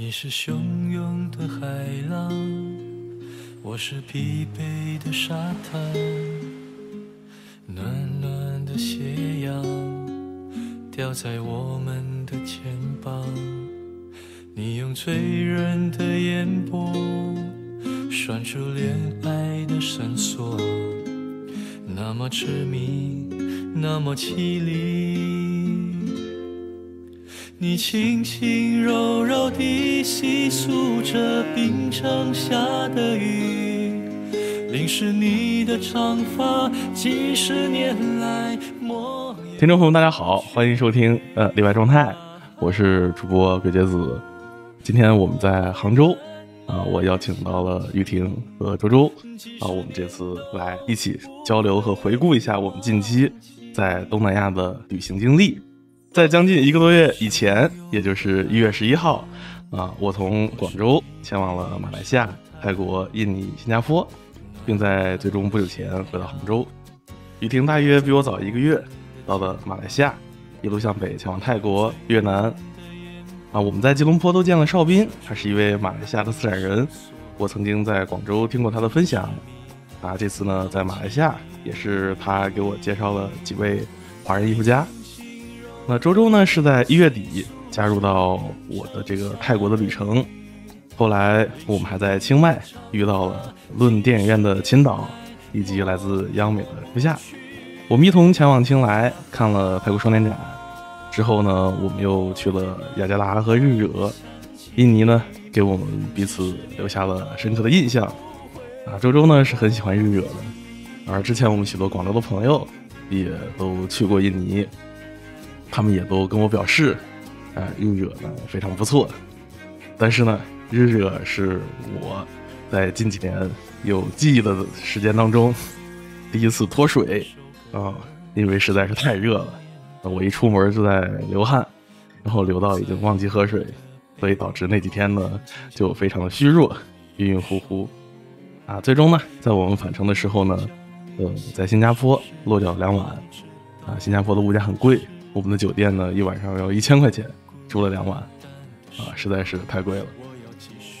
你是汹涌的海浪，我是疲惫的沙滩。暖暖的斜阳，掉在我们的肩膀。你用醉人的眼波，拴住恋爱的绳索，那么痴迷，那么凄厉。你你轻轻柔柔地细诉着下的的雨，淋湿长发，几十年来听众朋友，大家好，欢迎收听呃例外状态，我是主播鬼杰子，今天我们在杭州啊，我邀请到了玉婷和周周啊，我们这次来一起交流和回顾一下我们近期在东南亚的旅行经历。在将近一个多月以前，也就是一月十一号，啊，我从广州前往了马来西亚、泰国、印尼、新加坡，并在最终不久前回到杭州。雨婷大约比我早一个月到了马来西亚，一路向北前往泰国、越南。啊，我们在吉隆坡都见了邵斌，他是一位马来西亚的自然人，我曾经在广州听过他的分享。啊，这次呢，在马来西亚也是他给我介绍了几位华人艺术家。那周周呢是在一月底加入到我的这个泰国的旅程，后来我们还在清迈遇到了论电影院的秦导，以及来自央美的初夏，我们一同前往清莱看了泰国双年展，之后呢，我们又去了雅加达和日惹，印尼呢给我们彼此留下了深刻的印象。啊，周周呢是很喜欢日惹的，而之前我们许多广州的朋友也都去过印尼。他们也都跟我表示，啊，日惹呢非常不错，但是呢，日惹是我在近几年有记忆的时间当中第一次脱水啊，因为实在是太热了，我一出门就在流汗，然后流到已经忘记喝水，所以导致那几天呢就非常的虚弱，晕晕乎乎啊。最终呢，在我们返程的时候呢，呃，在新加坡落脚两晚啊，新加坡的物价很贵。我们的酒店呢，一晚上要一千块钱，住了两晚，啊，实在是太贵了，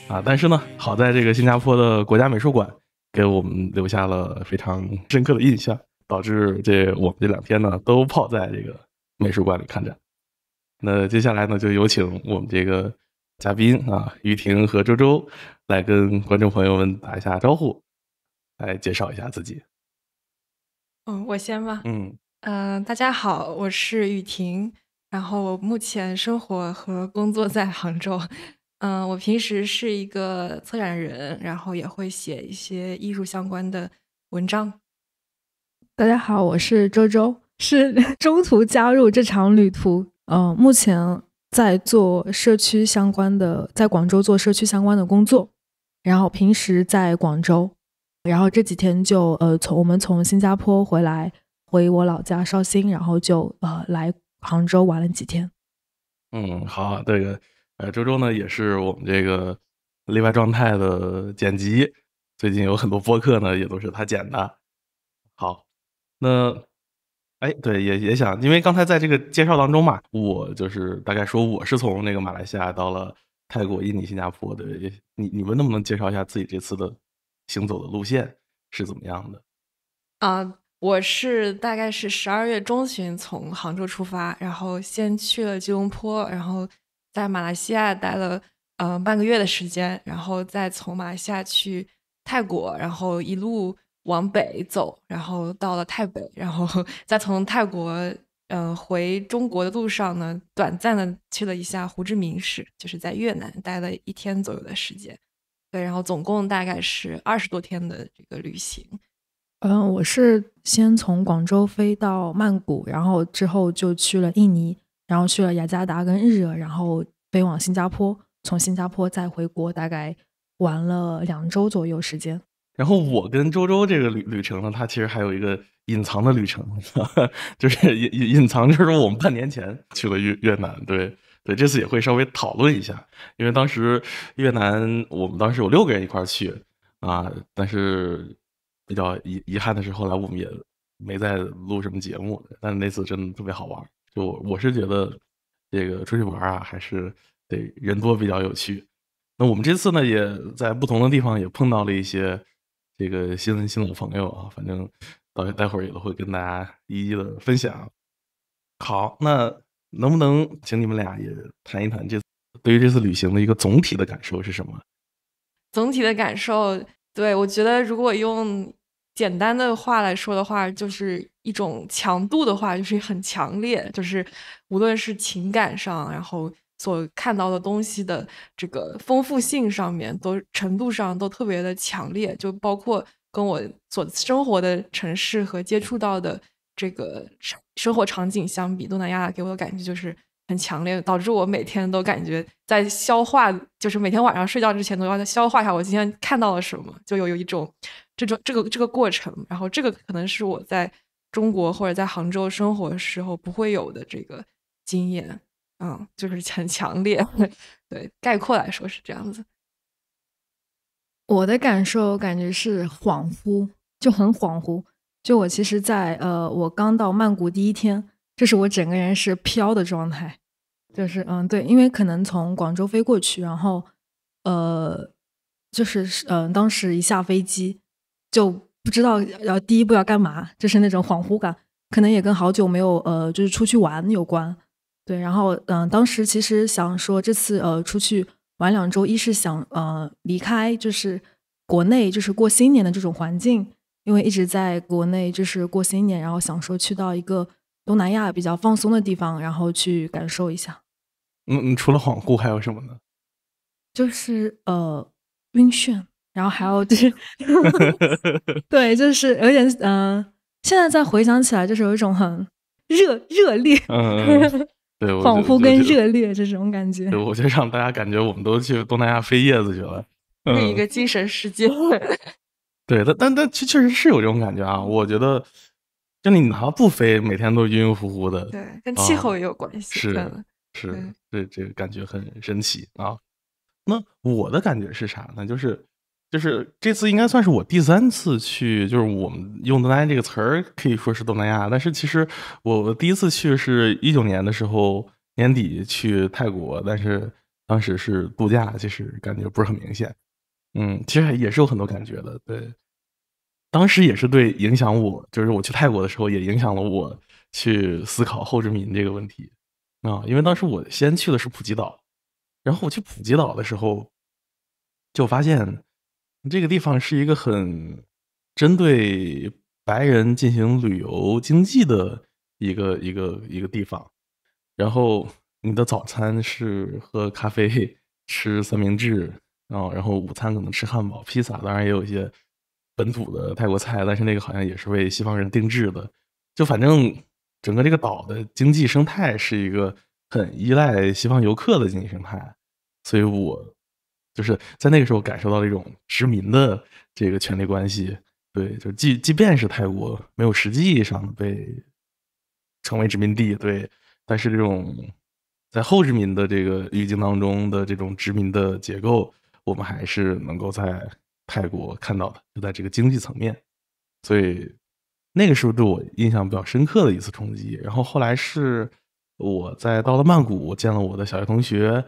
啊！但是呢，好在这个新加坡的国家美术馆给我们留下了非常深刻的印象，导致这我们这两天呢都泡在这个美术馆里看展。那接下来呢，就有请我们这个嘉宾啊，于婷和周周来跟观众朋友们打一下招呼，来介绍一下自己。嗯，我先吧。嗯。嗯，大家好，我是雨婷。然后我目前生活和工作在杭州。嗯，我平时是一个策展人，然后也会写一些艺术相关的文章。大家好，我是周周，是 中途加入这场旅途。嗯，目前在做社区相关的，在广州做社区相关的工作。然后平时在广州。然后这几天就呃，从我们从新加坡回来。回我老家绍兴，然后就呃来杭州玩了几天。嗯，好，这个呃周周呢也是我们这个例外状态的剪辑，最近有很多播客呢也都是他剪的。好，那哎对，也也想，因为刚才在这个介绍当中嘛，我就是大概说我是从那个马来西亚到了泰国、印尼、新加坡的，你你们能不能介绍一下自己这次的行走的路线是怎么样的？啊。我是大概是十二月中旬从杭州出发，然后先去了吉隆坡，然后在马来西亚待了呃半个月的时间，然后再从马来西亚去泰国，然后一路往北走，然后到了泰北，然后 再从泰国呃回中国的路上呢，短暂的去了一下胡志明市，就是在越南待了一天左右的时间，对，然后总共大概是二十多天的这个旅行。嗯，我是先从广州飞到曼谷，然后之后就去了印尼，然后去了雅加达跟日惹，然后飞往新加坡，从新加坡再回国，大概玩了两周左右时间。然后我跟周周这个旅旅程呢，它其实还有一个隐藏的旅程，就是隐隐隐藏，就是我们半年前去了越越南，对对，这次也会稍微讨论一下，因为当时越南我们当时有六个人一块儿去啊，但是。比较遗遗憾的是，后来我们也没再录什么节目，但那次真的特别好玩。就我是觉得，这个出去玩啊，还是得人多比较有趣。那我们这次呢，也在不同的地方也碰到了一些这个新闻、新老朋友啊，反正到待会儿也都会跟大家一一的分享。好，那能不能请你们俩也谈一谈这对于这次旅行的一个总体的感受是什么？总体的感受，对我觉得如果用。简单的话来说的话，就是一种强度的话，就是很强烈，就是无论是情感上，然后所看到的东西的这个丰富性上面，都程度上都特别的强烈。就包括跟我所生活的城市和接触到的这个生活场景相比，东南亚给我的感觉就是很强烈，导致我每天都感觉在消化，就是每天晚上睡觉之前都要在消化一下我今天看到了什么，就有有一种。这种这个这个过程，然后这个可能是我在中国或者在杭州生活时候不会有的这个经验，嗯，就是很强烈。对，概括来说是这样子。我的感受，我感觉是恍惚，就很恍惚。就我其实，在呃，我刚到曼谷第一天，就是我整个人是飘的状态，就是嗯，对，因为可能从广州飞过去，然后呃，就是嗯，当时一下飞机。就不知道要第一步要干嘛，就是那种恍惚感，可能也跟好久没有呃，就是出去玩有关。对，然后嗯，当时其实想说这次呃出去玩两周，一是想呃离开就是国内，就是过新年的这种环境，因为一直在国内就是过新年，然后想说去到一个东南亚比较放松的地方，然后去感受一下。嗯，嗯，除了恍惚还有什么呢？就是呃晕眩。然后还有就是，对，就是有点嗯，现在再回想起来，就是有一种很热热烈，对，仿佛跟热烈这种感觉。我就让大家感觉我们都去东南亚飞叶子去了，另一个精神世界。对，但但但确确实是有这种感觉啊！我觉得，就你哪怕不飞，每天都晕晕乎乎的，对，跟气候也有关系。是是，这这个感觉很神奇啊！那我的感觉是啥呢？就是。就是这次应该算是我第三次去，就是我们用“东南亚”这个词儿，可以说是东南亚。但是其实我第一次去是一九年的时候年底去泰国，但是当时是度假，其实感觉不是很明显。嗯，其实也是有很多感觉的。对，当时也是对影响我，就是我去泰国的时候也影响了我去思考后殖民这个问题啊，因为当时我先去的是普吉岛，然后我去普吉岛的时候就发现。这个地方是一个很针对白人进行旅游经济的一个一个一个地方，然后你的早餐是喝咖啡、吃三明治，然后然后午餐可能吃汉堡、披萨，当然也有一些本土的泰国菜，但是那个好像也是为西方人定制的，就反正整个这个岛的经济生态是一个很依赖西方游客的经济生态，所以我。就是在那个时候感受到了一种殖民的这个权力关系，对，就即即便是泰国没有实际意义上被成为殖民地，对，但是这种在后殖民的这个语境当中的这种殖民的结构，我们还是能够在泰国看到的，就在这个经济层面。所以那个时候对我印象比较深刻的一次冲击。然后后来是我在到了曼谷见了我的小学同学，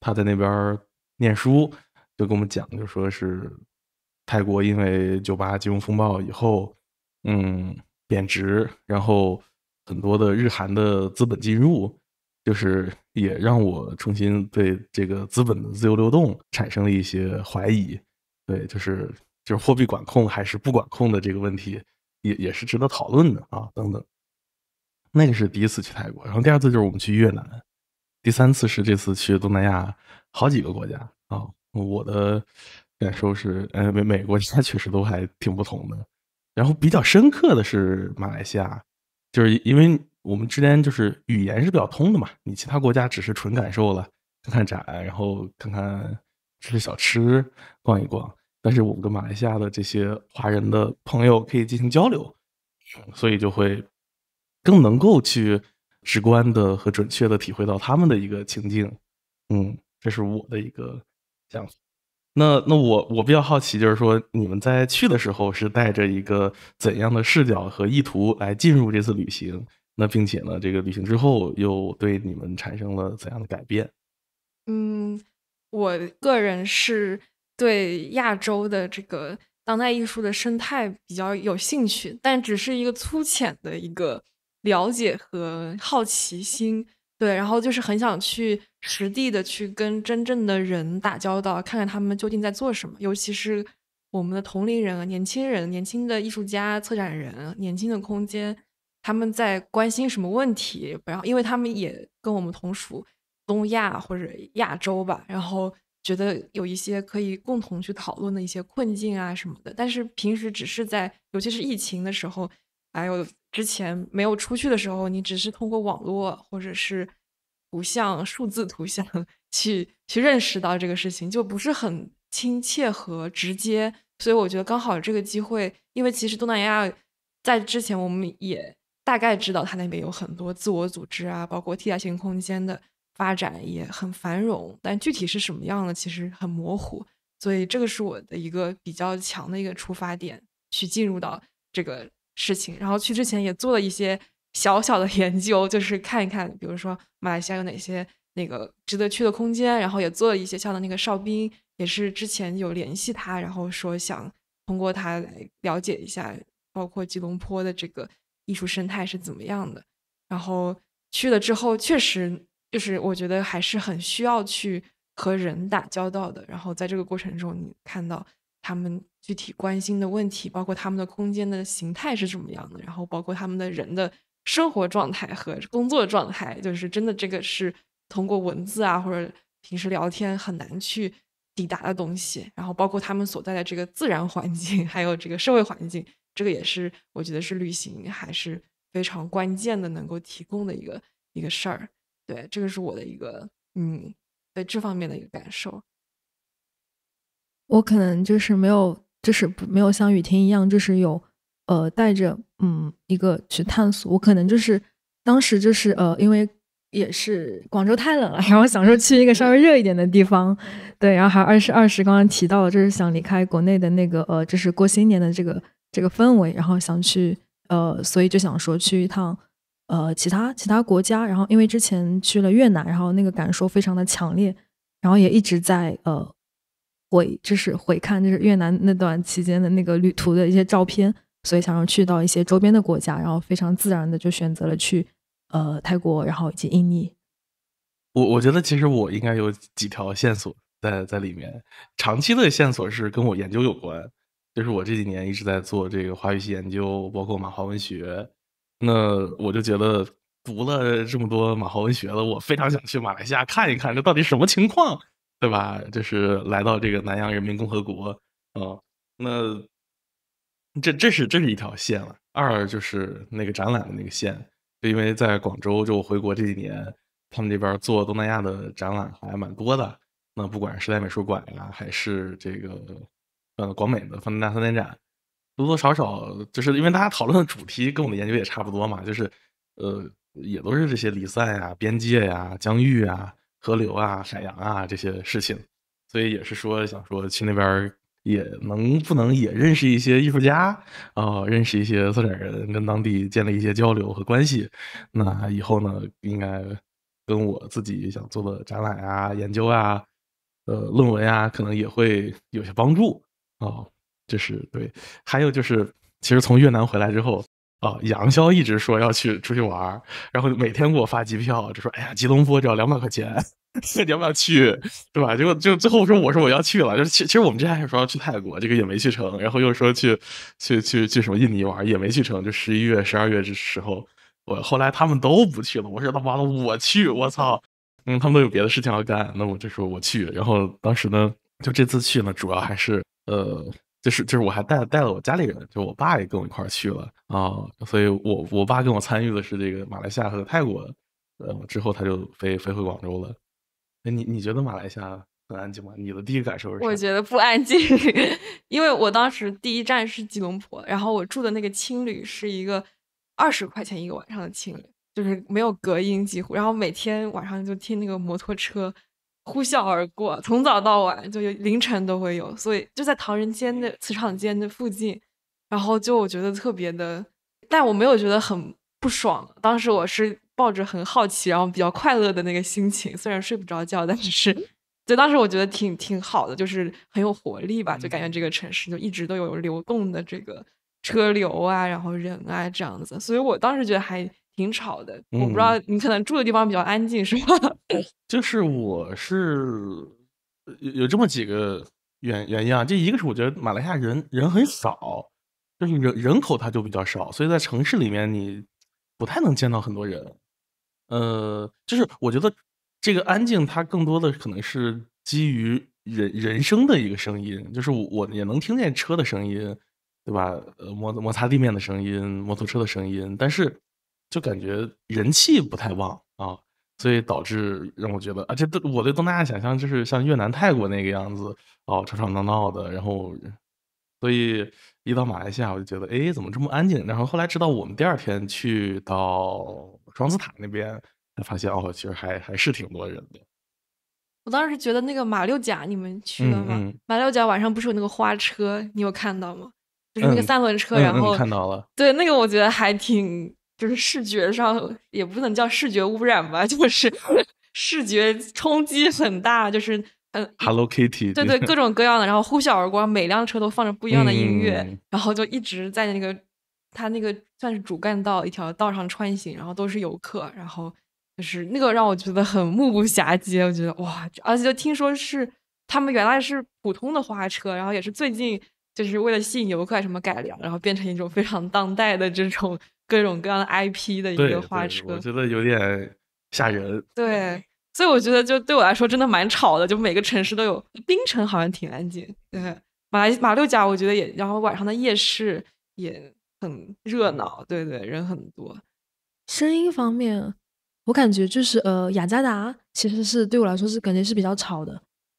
他在那边念书。就跟我们讲，就说是泰国因为九八金融风暴以后，嗯，贬值，然后很多的日韩的资本进入，就是也让我重新对这个资本的自由流动产生了一些怀疑。对，就是就是货币管控还是不管控的这个问题，也也是值得讨论的啊。等等，那个是第一次去泰国，然后第二次就是我们去越南，第三次是这次去东南亚好几个国家啊。我的感受是，呃，美美国 家确实都还挺不同的。然后比较深刻的是马来西亚，就是因为我们之间就是语言是比较通的嘛。你其他国家只是纯感受了，看看展，然后看看吃小吃，逛一逛。但是我们跟马来西亚的这些华人的朋友可以进行交流，所以就会更能够去直观的和准确的体会到他们的一个情境。嗯，这是我的一个。这样，那那我我比较好奇，就是说你们在去的时候是带着一个怎样的视角和意图来进入这次旅行？那并且呢，这个旅行之后又对你们产生了怎样的改变？嗯，我个人是对亚洲的这个当代艺术的生态比较有兴趣，但只是一个粗浅的一个了解和好奇心。对，然后就是很想去实地的去跟真正的人打交道，看看他们究竟在做什么。尤其是我们的同龄人、年轻人、年轻的艺术家、策展人、年轻的空间，他们在关心什么问题？不要，因为他们也跟我们同属东亚或者亚洲吧。然后觉得有一些可以共同去讨论的一些困境啊什么的。但是平时只是在，尤其是疫情的时候。还有之前没有出去的时候，你只是通过网络或者是图像、数字图像去去认识到这个事情，就不是很亲切和直接。所以我觉得刚好有这个机会，因为其实东南亚在之前我们也大概知道它那边有很多自我组织啊，包括替代性空间的发展也很繁荣，但具体是什么样的其实很模糊。所以这个是我的一个比较强的一个出发点，去进入到这个。事情，然后去之前也做了一些小小的 研究，就是看一看，比如说马来西亚有哪些那个值得去的空间，然后也做了一些像那个哨兵，也是之前有联系他，然后说想通过他来了解一下，包括吉隆坡的这个艺术生态是怎么样的。然后去了之后，确实就是我觉得还是很需要去和人打交道的。然后在这个过程中，你看到。他们具体关心的问题，包括他们的空间的形态是怎么样的，然后包括他们的人的生活状态和工作状态，就是真的这个是通过文字啊或者平时聊天很难去抵达的东西。然后包括他们所在的这个自然环境，还有这个社会环境，这个也是我觉得是旅行还是非常关键的，能够提供的一个一个事儿。对，这个是我的一个嗯，对这方面的一个感受。我可能就是没有，就是没有像雨婷一样，就是有，呃，带着嗯一个去探索。我可能就是当时就是呃，因为也是广州太冷了，然后想说去一个稍微热一点的地方，对，然后还有二十二十刚刚提到了，就是想离开国内的那个呃，就是过新年的这个这个氛围，然后想去呃，所以就想说去一趟呃其他其他国家，然后因为之前去了越南，然后那个感受非常的强烈，然后也一直在呃。回就是回看就是越南那段期间的那个旅途的一些照片，所以想要去到一些周边的国家，然后非常自然的就选择了去呃泰国，然后以及印尼。我我觉得其实我应该有几条线索在在里面，长期的线索是跟我研究有关，就是我这几年一直在做这个华语系研究，包括马华文学。那我就觉得读了这么多马华文学了，我非常想去马来西亚看一看，这到底什么情况。对吧？就是来到这个南洋人民共和国，嗯，那这这是这是一条线了。二就是那个展览的那个线，就因为在广州，就回国这几年，他们这边做东南亚的展览还蛮多的。那不管是时代美术馆呀，还是这个呃广美的放大三年展，多多少少就是因为大家讨论的主题跟我的研究也差不多嘛，就是呃也都是这些离散呀、边界呀、疆域啊。河流啊，沈阳啊，这些事情，所以也是说想说去那边，也能不能也认识一些艺术家啊，认识一些策展人，跟当地建立一些交流和关系。那以后呢，应该跟我自己想做的展览啊、研究啊、呃、论文啊，可能也会有些帮助哦。这是对，还有就是，其实从越南回来之后。啊，杨潇一直说要去出去玩，然后每天给我发机票，就说：“哎呀，吉隆坡只要两百块钱，你要不要去？对吧？”结果就最后说：“我说我要去了。”就是其其实我们之前还说要去泰国，这个也没去成，然后又说去去去去什么印尼玩，也没去成。就十一月、十二月这时候，我后来他们都不去了。我说：“他妈的，我去！我操！”嗯，他们都有别的事情要干。那我就说我去。然后当时呢，就这次去呢，主要还是呃。就是就是，我还带带了我家里人，就我爸也跟我一块去了啊，所以，我我爸跟我参与的是这个马来西亚和泰国，呃，之后他就飞飞回广州了。哎，你你觉得马来西亚很安静吗？你的第一感受是？我觉得不安静，因为我当时第一站是吉隆坡，然后我住的那个青旅是一个二十块钱一个晚上的青旅，就是没有隔音几乎，然后每天晚上就听那个摩托车。呼啸而过，从早到晚，就有凌晨都会有，所以就在唐人街那、磁场街那附近，然后就我觉得特别的，但我没有觉得很不爽。当时我是抱着很好奇，然后比较快乐的那个心情，虽然睡不着觉，但只是，就当时我觉得挺挺好的，就是很有活力吧，就感觉这个城市就一直都有流动的这个车流啊，然后人啊这样子，所以我当时觉得还。挺吵的，我不知道你可能住的地方比较安静，是吗？就是我是有有这么几个原原因啊，这一个是我觉得马来西亚人人很少，就是人人口它就比较少，所以在城市里面你不太能见到很多人。呃，就是我觉得这个安静它更多的可能是基于人人声的一个声音，就是我也能听见车的声音，对吧？呃，摩摩擦地面的声音，摩托车的声音，但是。就感觉人气不太旺啊，所以导致让我觉得，啊，这都我对东南亚想象就是像越南、泰国那个样子哦，吵吵闹闹的。然后，所以一到马来西亚，我就觉得哎，怎么这么安静？然后后来知道我们第二天去到双子塔那边，才发现哦，其实还还是挺多人的。我当时觉得那个马六甲，你们去了吗？马六甲晚上不是有那个花车，你有看到吗？就是那个三轮车，然后看到了。对，那个我觉得还挺。就是视觉上也不能叫视觉污染吧，就是视觉冲击很大，就是嗯，Hello Kitty，对对，各种各样的，然后呼啸而过，每辆车都放着不一样的音乐，然后就一直在那个它那个算是主干道一条道上穿行，然后都是游客，然后就是那个让我觉得很目不暇接，我觉得哇，而且就听说是他们原来是普通的花车，然后也是最近。就是为了吸引游客什么改良，然后变成一种非常当代的这种 各种各样的 IP 的一个花车，我觉得有点吓人。对，所以我觉得就对我来说真的蛮吵的，就每个城市都有。槟城好像挺安静，对，马来马六甲我觉得也，然后晚上的夜市也很热闹，对对，人很多。声音方面，我感觉就是呃雅加达其实是对我来说是感觉是比较吵的，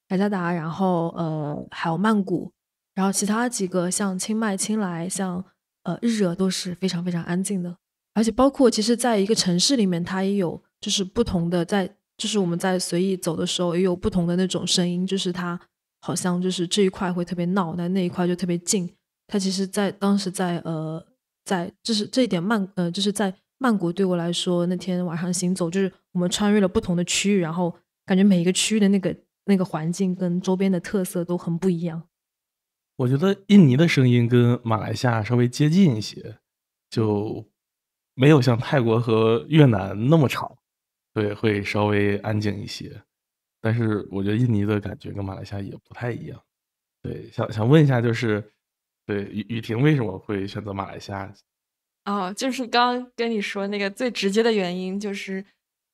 雅加达，然后呃还有曼谷。然后其他几个像清迈、清莱，像呃日惹都是非常非常安静的。而且包括其实，在一个城市里面，它也有就是不同的，在就是我们在随意走的时候，也有不同的那种声音。就是它好像就是这一块会特别闹，但那一块就特别静。它其实，在当时在呃在就是这一点曼呃就是在曼谷对我来说，那天晚上行走就是我们穿越了不同的区域，然后感觉每一个区域的那个那个环境跟周边的特色都很不一样。我觉得印尼的声音跟马来西亚稍微接近一些，就没有像泰国和越南那么吵，对，会稍微安静一些。但是我觉得印尼的感觉跟马来西亚也不太一样。对，想想问一下，就是对雨雨婷为什么会选择马来西亚？哦，就是刚跟你说那个最直接的原因，就是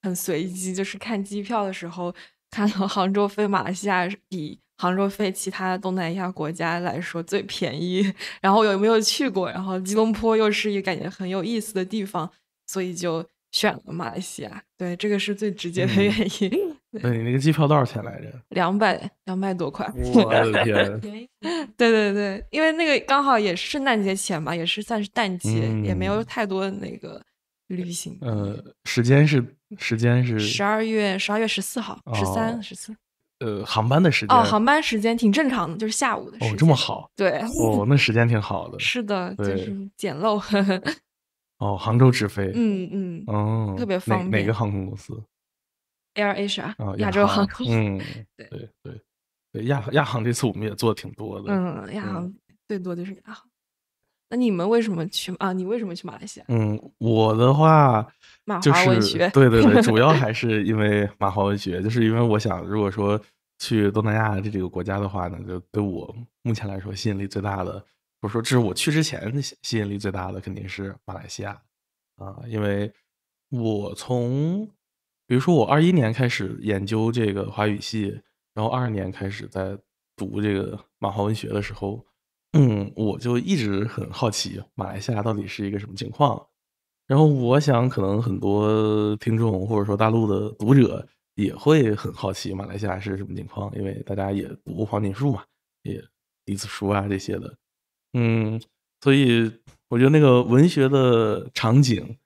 很随机，就是看机票的时候看到杭州飞马来西亚比。杭州飞其他东南亚国家来说最便宜，然后有没有去过？然后吉隆坡又是一个感觉很有意思的地方，所以就选了马来西亚。对，这个是最直接的原因。那你那个机票多少钱来着？两百，两百多块。我的天！对对对，因为那个刚好也是圣诞节前嘛，也是算是淡季，也没有太多那个旅行。呃，时间是时间是十二月十二月十四号，十三十四。呃，航班的时间哦，航班时间挺正常的，就是下午的时间哦，这么好，对哦，那时间挺好的，是的，就是简陋。哦，杭州直飞，嗯嗯，哦，特别方便。哪个航空公司？AirAsia 啊，亚航。嗯，对对对，亚亚航这次我们也做的挺多的，嗯，亚航最多就是亚航。那你们为什么去啊？你为什么去马来西亚？嗯，我的话。就是，文学，对对对，主要 还是因为马华文学，就是因为我想，如果说去东南亚这几个国家的话呢，就对我目前来说吸引力最大的，或者说这是我去之前吸引力最大的，肯定是马来西亚啊，因为我从，比如说我二一年开始研究这个华语系，然后二年开始在读这个马华文学的时候，嗯，我就一直很好奇马来西亚到底是一个什么情况。然后我想，可能很多听众或者说大陆的读者也会很好奇马来西亚是什么情况，因为大家也读过黄锦树嘛，也李子书啊这些的，嗯，所以我觉得那个文学的场景，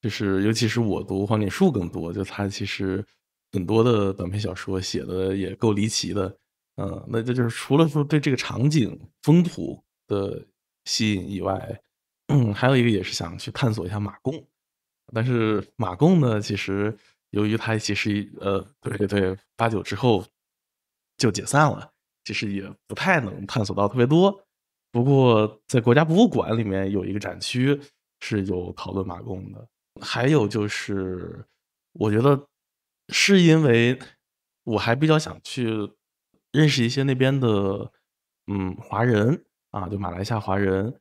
就是尤其是我读黄锦树更多，就他其实很多的短篇小说写的也够离奇的，嗯，那这就是除了说对这个场景风土的吸引以外。嗯，还有一个也是想去探索一下马贡，但是马贡呢，其实由于他其实呃，对对对，八九之后就解散了，其实也不太能探索到特别多。不过在国家博物馆里面有一个展区是有讨论马贡的。还有就是，我觉得是因为我还比较想去认识一些那边的嗯华人啊，就马来西亚华人。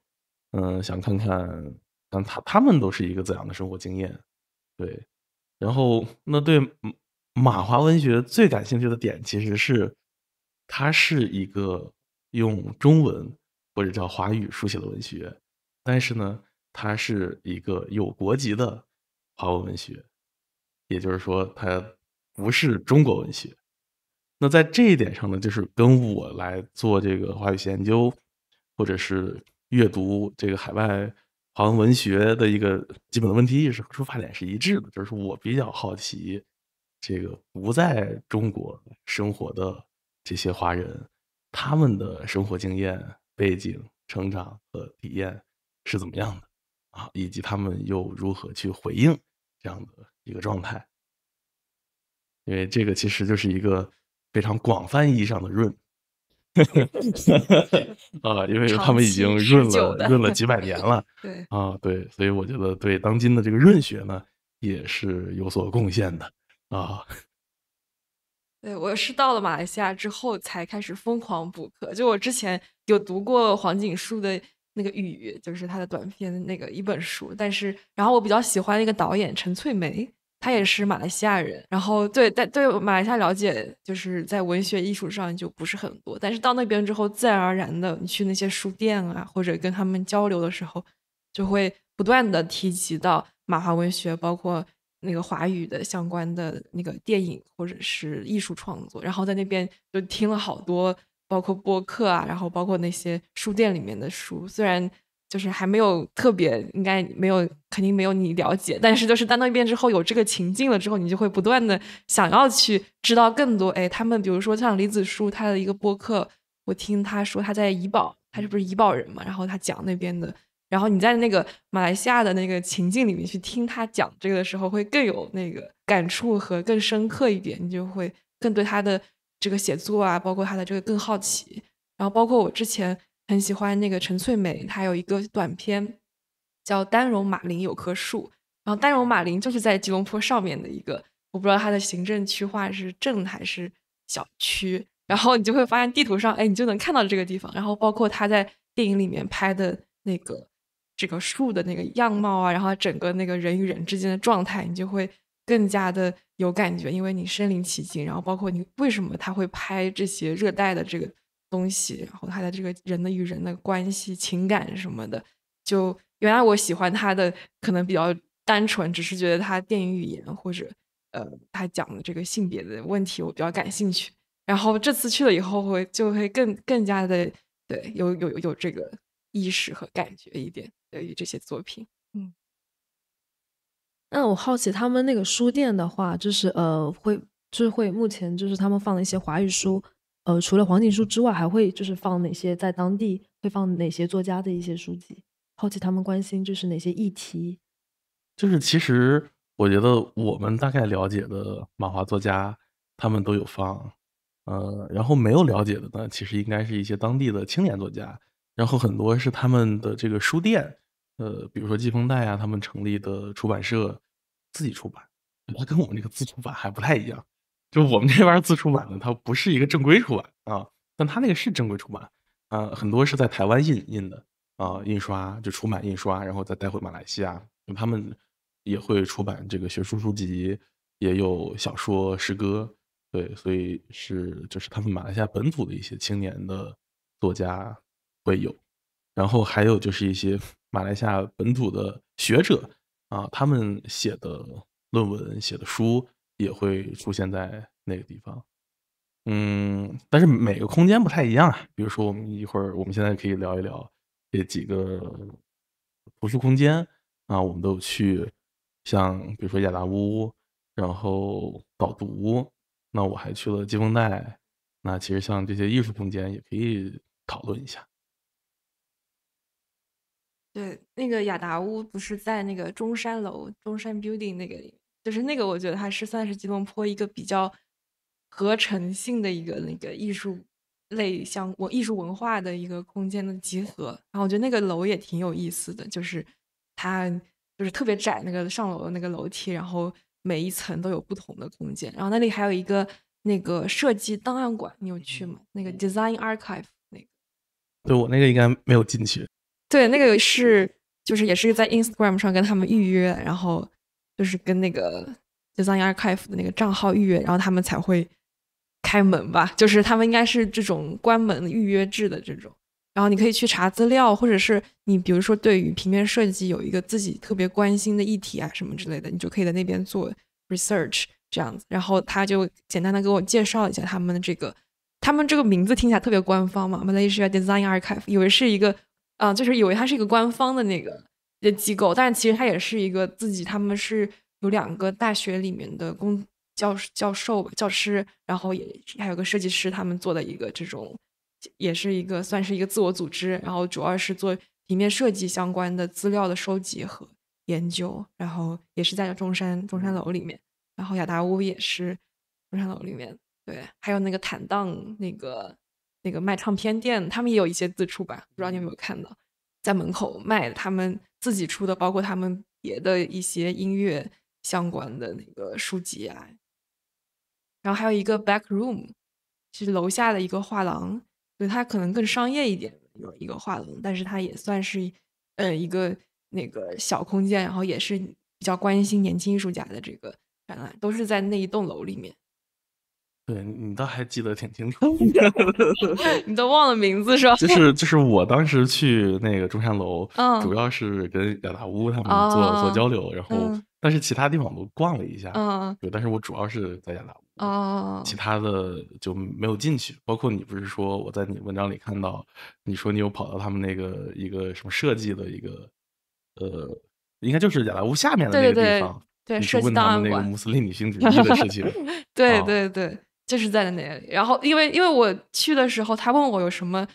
嗯，想看看，看他他们都是一个怎样的生活经验，对。然后，那对马华文学最感兴趣的点其实是，它是一个用中文或者叫华语书写的文学，但是呢，它是一个有国籍的华文文学，也就是说，它不是中国文学。那在这一点上呢，就是跟我来做这个华语学研究，或者是。阅读这个海外华文文学的一个基本的问题意识和出发点是一致的，就是我比较好奇，这个不在中国生活的这些华人，他们的生活经验、背景、成长和体验是怎么样的啊，以及他们又如何去回应这样的一个状态？因为这个其实就是一个非常广泛意义上的润。哈哈，啊，因为他们已经润了润了几百年了，对啊，对，所以我觉得对当今的这个润学呢，也是有所贡献的啊。对，我是到了马来西亚之后才开始疯狂补课，就我之前有读过黄景树的那个语，就是他的短片那个一本书，但是然后我比较喜欢那个导演陈翠梅。他也是马来西亚人，然后对但对马来西亚了解，就是在文学艺术上就不是很多，但是到那边之后，自然而然的，你去那些书店啊，或者跟他们交流的时候，就会不断的提及到马华文学，包括那个华语的相关的那个电影或者是艺术创作，然后在那边就听了好多，包括播客啊，然后包括那些书店里面的书，虽然。就是还没有特别，应该没有，肯定没有你了解。但是就是单到一遍之后，有这个情境了之后，你就会不断的想要去知道更多。哎，他们比如说像李子书他的一个播客，我听他说他在怡保，他是不是怡保人嘛，然后他讲那边的。然后你在那个马来西亚的那个情境里面去听他讲这个的时候，会更有那个感触和更深刻一点，你就会更对他的这个写作啊，包括他的这个更好奇。然后包括我之前。很喜欢那个陈翠梅，她有一个短片叫《丹绒马林有棵树》，然后丹绒马林就是在吉隆坡上面的一个，我不知道它的行政区划是镇还是小区。然后你就会发现地图上，哎，你就能看到这个地方。然后包括他在电影里面拍的那个这个树的那个样貌啊，然后整个那个人与人之间的状态，你就会更加的有感觉，因为你身临其境。然后包括你为什么他会拍这些热带的这个。东西，然后他的这个人的与人的关系、情感什么的，就原来我喜欢他的，可能比较单纯，只是觉得他电影语言或者呃他讲的这个性别的问题，我比较感兴趣。然后这次去了以后，会就会更更加的对有有有这个意识和感觉一点对于这些作品。嗯，那我好奇他们那个书店的话，就是呃会就是会目前就是他们放一些华语书。呃，除了黄锦书之外，还会就是放哪些？在当地会放哪些作家的一些书籍？好奇他们关心就是哪些议题？就是其实我觉得我们大概了解的马华作家他们都有放，呃，然后没有了解的呢，其实应该是一些当地的青年作家，然后很多是他们的这个书店，呃，比如说季风带啊，他们成立的出版社自己出版，它跟我们这个自出版还不太一样。就我们这边自出版的，它不是一个正规出版啊，但它那个是正规出版啊，很多是在台湾印印的啊，印刷就出版印刷，然后再带回马来西亚，他们也会出版这个学术书籍，也有小说、诗歌，对，所以是就是他们马来西亚本土的一些青年的作家会有，然后还有就是一些马来西亚本土的学者啊，他们写的论文、写的书。也会出现在那个地方，嗯，但是每个空间不太一样啊。比如说，我们一会儿，我们现在可以聊一聊这几个图书空间啊。我们都有去，像比如说亚达屋，然后导读那我还去了季风带。那其实像这些艺术空间也可以讨论一下。对，那个亚达屋不是在那个中山楼、中山 Building 那个里。就是那个，我觉得还是算是吉隆坡一个比较合成性的一个那个艺术类、像我艺术文化的一个空间的集合。然后我觉得那个楼也挺有意思的，就是它就是特别窄，那个上楼的那个楼梯，然后每一层都有不同的空间。然后那里还有一个那个设计档案馆，你有去吗？那个 Design Archive 那个？对我那个应该没有进去。对，那个是就是也是在 Instagram 上跟他们预约，然后。就是跟那个 Design Archive 的那个账号预约，然后他们才会开门吧。就是他们应该是这种关门预约制的这种。然后你可以去查资料，或者是你比如说对于平面设计有一个自己特别关心的议题啊什么之类的，你就可以在那边做 research 这样子。然后他就简单的给我介绍一下他们的这个，他们这个名字听起来特别官方嘛，马来西亚 Design Archive，以为是一个啊，就是以为它是一个官方的那个。的机构，但是其实他也是一个自己，他们是有两个大学里面的工教教授、教师，然后也还有个设计师，他们做的一个这种，也是一个算是一个自我组织，然后主要是做平面设计相关的资料的收集和研究，然后也是在中山中山楼里面，然后亚达屋也是中山楼里面，对，还有那个坦荡那个那个卖唱片店，他们也有一些自处吧，不知道你有没有看到。在门口卖他们自己出的，包括他们别的一些音乐相关的那个书籍啊，然后还有一个 back room，是楼下的一个画廊，所以它可能更商业一点，有一个画廊，但是它也算是，嗯，一个那个小空间，然后也是比较关心年轻艺术家的这个展览，都是在那一栋楼里面。对你倒还记得挺清楚，你都忘了名字是吧？就是就是我当时去那个中山楼，嗯，主要是跟亚达乌他们做做交流，然后但是其他地方都逛了一下对，但是我主要是在亚达乌其他的就没有进去。包括你不是说我在你文章里看到，你说你有跑到他们那个一个什么设计的一个呃，应该就是亚达乌下面的那个地方，对设计档案馆那个穆斯林女性主义的事情，对对对。就是在那，然后因为因为我去的时候，他问我有什么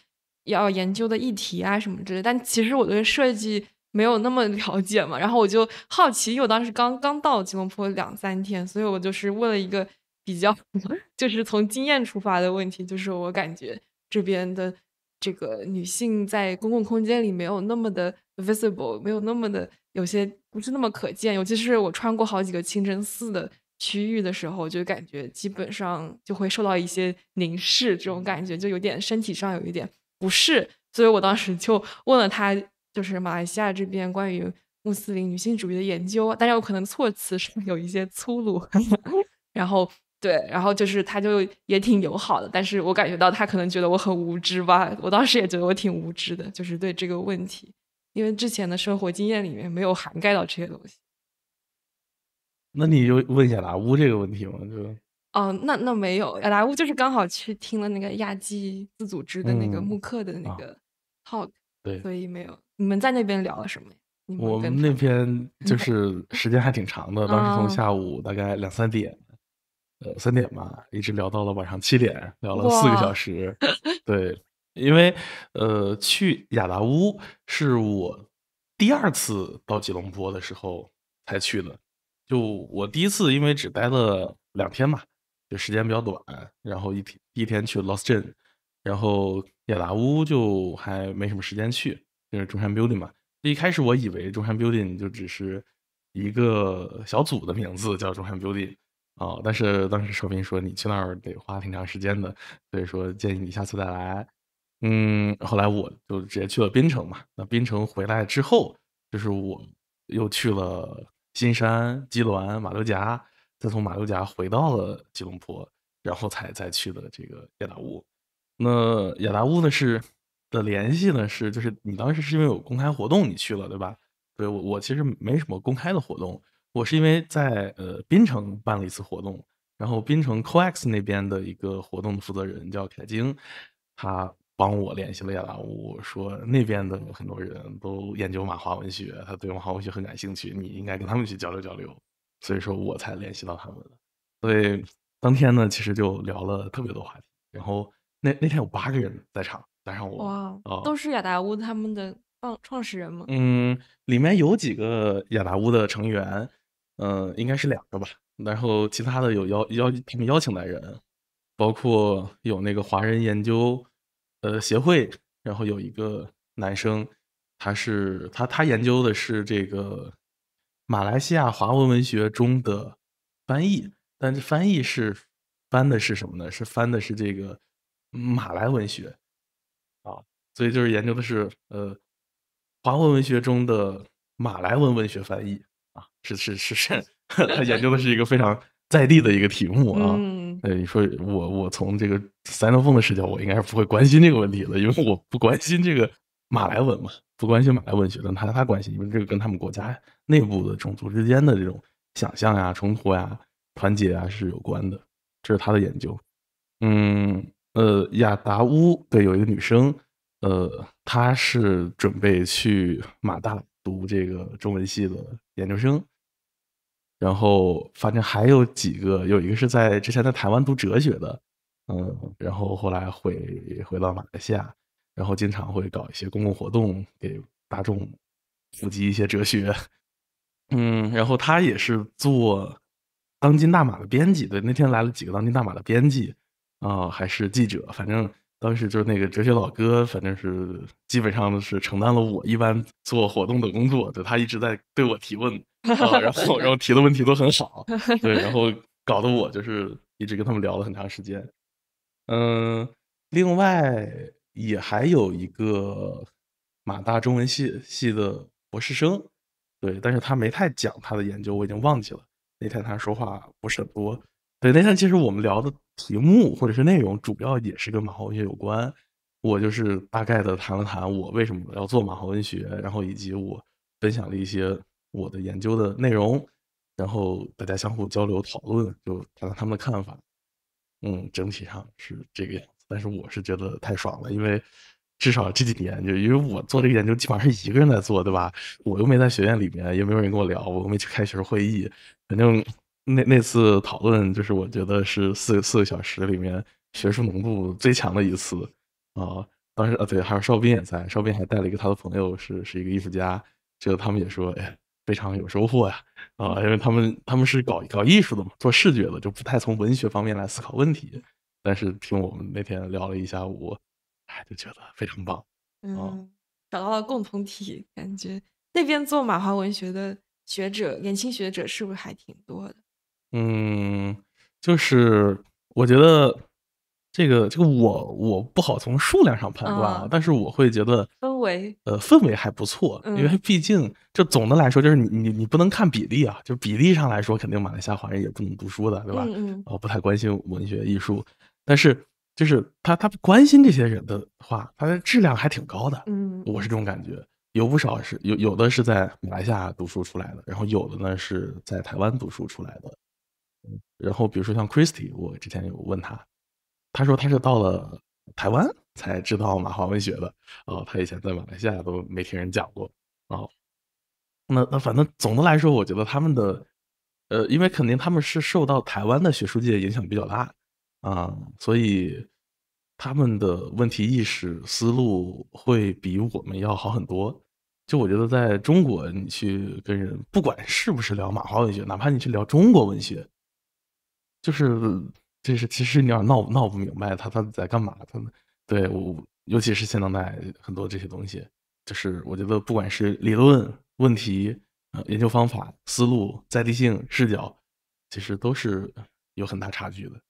要研究的议题啊什么之类，但其实我对设计没有那么了解嘛，然后我就好奇，因为我当时刚刚到吉隆坡两三天，所以我就是问了一个比较，就是从经验出发的问题，就是我感觉这边的这个女性在公共空间里没有那么的 visible，没有那么的有些不是那么可见，尤其是我穿过好几个清真寺的。区域的时候，就感觉基本上就会受到一些凝视，这种感觉就有点身体上有一点不适，所以我当时就问了他，就是马来西亚这边关于穆斯林女性主义的研究，但是我可能措辞上有一些粗鲁，然后对，然后就是他就也挺友好的，但是我感觉到他可能觉得我很无知吧，我当时也觉得我挺无知的，就是对这个问题，因为之前的生活经验里面没有涵盖到这些东西。那你就问雅达屋这个问题吗？就哦，那那没有雅达屋，就是刚好去听了那个亚基自组织的那个慕课的那个套，对，所以没有。你们在那边聊了什么？我们那边就是时间还挺长的，当时从下午大概两三点，呃三点吧，一直聊到了晚上七点，聊了四个小时。对，因为呃去雅达屋是我第二次到吉隆坡的时候才去的。就我第一次，因为只待了两天嘛，就时间比较短，然后一天第一天去 Lost 劳斯镇，然后雅达屋就还没什么时间去，就是中山 Building 嘛。一开始我以为中山 Building 就只是一个小组的名字，叫中山 Building 啊，但是当时邵斌说你去那儿得花挺长时间的，所以说建议你下次再来。嗯，后来我就直接去了槟城嘛。那槟城回来之后，就是我又去了。新山、吉峦、马六甲，再从马六甲回到了吉隆坡，然后才再去的这个雅达屋。那雅达屋呢是的联系呢是就是你当时是因为有公开活动你去了对吧？对我我其实没什么公开的活动，我是因为在呃槟城办了一次活动，然后槟城 Coex 那边的一个活动的负责人叫凯晶，他。帮我联系了亚达屋，说那边的很多人都研究马华文学，他对马华文学很感兴趣，你应该跟他们去交流交流，所以说我才联系到他们的。所以当天呢，其实就聊了特别多话题。然后那那天有八个人在场，加上我，哇，都是亚达屋他们的创创始人吗？嗯，里面有几个亚达屋的成员，嗯，应该是两个吧。然后其他的有邀邀他们邀请来人，包括有那个华人研究。呃，协会，然后有一个男生，他是他他研究的是这个马来西亚华文文学中的翻译，但这翻译是翻的是什么呢？是翻的是这个马来文学啊，所以就是研究的是呃华文文学中的马来文文学翻译啊，是是是是，他研究的是一个非常。在地的一个题目啊，呃，你说我我从这个塞刀锋的视角，我应该是不会关心这个问题的，因为我不关心这个马来文嘛，不关心马来文学，的，他他关心，因为这个跟他们国家内部的种族之间的这种想象呀、冲突呀、团结啊是有关的，这是他的研究。嗯，呃，亚达乌对，有一个女生，呃，她是准备去马大读这个中文系的研究生。然后，反正还有几个，有一个是在之前在台湾读哲学的，嗯，然后后来回回到马来西亚，然后经常会搞一些公共活动，给大众普及一些哲学，嗯，然后他也是做《当今大马》的编辑，对，那天来了几个《当今大马》的编辑，啊，还是记者，反正。当时就是那个哲学老哥，反正是基本上都是承担了我一般做活动的工作，就他一直在对我提问，然后然后提的问题都很好，对，然后搞得我就是一直跟他们聊了很长时间，嗯，另外也还有一个马大中文系系的博士生，对，但是他没太讲他的研究，我已经忘记了，那天他说话不是很多，对，那天其实我们聊的。题目或者是内容主要也是跟马后文学有关，我就是大概的谈了谈我为什么要做马后文学，然后以及我分享了一些我的研究的内容，然后大家相互交流讨论，就谈谈他们的看法。嗯，整体上是这个样子，但是我是觉得太爽了，因为至少这几年就因为我做这个研究基本上是一个人在做，对吧？我又没在学院里面，也没有人跟我聊，我又没去开学术会议，反正。那那次讨论，就是我觉得是四四个小时里面学术浓度最强的一次啊。当时啊，对，还有邵兵也在，邵兵还带了一个他的朋友，是是一个艺术家，就他们也说，哎，非常有收获呀啊，因为他们他们是搞搞艺术的嘛，做视觉的，就不太从文学方面来思考问题。但是听我们那天聊了一下午，哎，就觉得非常棒啊，找到了共同体，感觉那边做马华文学的学者，年轻学者是不是还挺多的？嗯，就是我觉得这个这个我我不好从数量上判断啊，但是我会觉得氛围呃氛围还不错，因为毕竟就总的来说就是你你你不能看比例啊，就比例上来说，肯定马来西亚华人也不能读书的，对吧？嗯嗯。不太关心文学艺术，但是就是他他不关心这些人的话，他的质量还挺高的。嗯，我是这种感觉，有不少是有有的是在马来西亚读书出来的，然后有的呢是在台湾读书出来的。然后比如说像 Christy，我之前有问他，他说他是到了台湾才知道马华文学的。哦，他以前在马来西亚都没听人讲过。哦，那那反正总的来说，我觉得他们的，呃，因为肯定他们是受到台湾的学术界影响比较大啊，所以他们的问题意识、思路会比我们要好很多。就我觉得在中国，你去跟人不管是不是聊马华文学，哪怕你去聊中国文学。就是，这是其实你要闹闹不明白，他他在干嘛？他们对我，尤其是现当代很多这些东西，就是我觉得不管是理论问题、呃研究方法、思路、在地性视角，其实都是有很大差距的。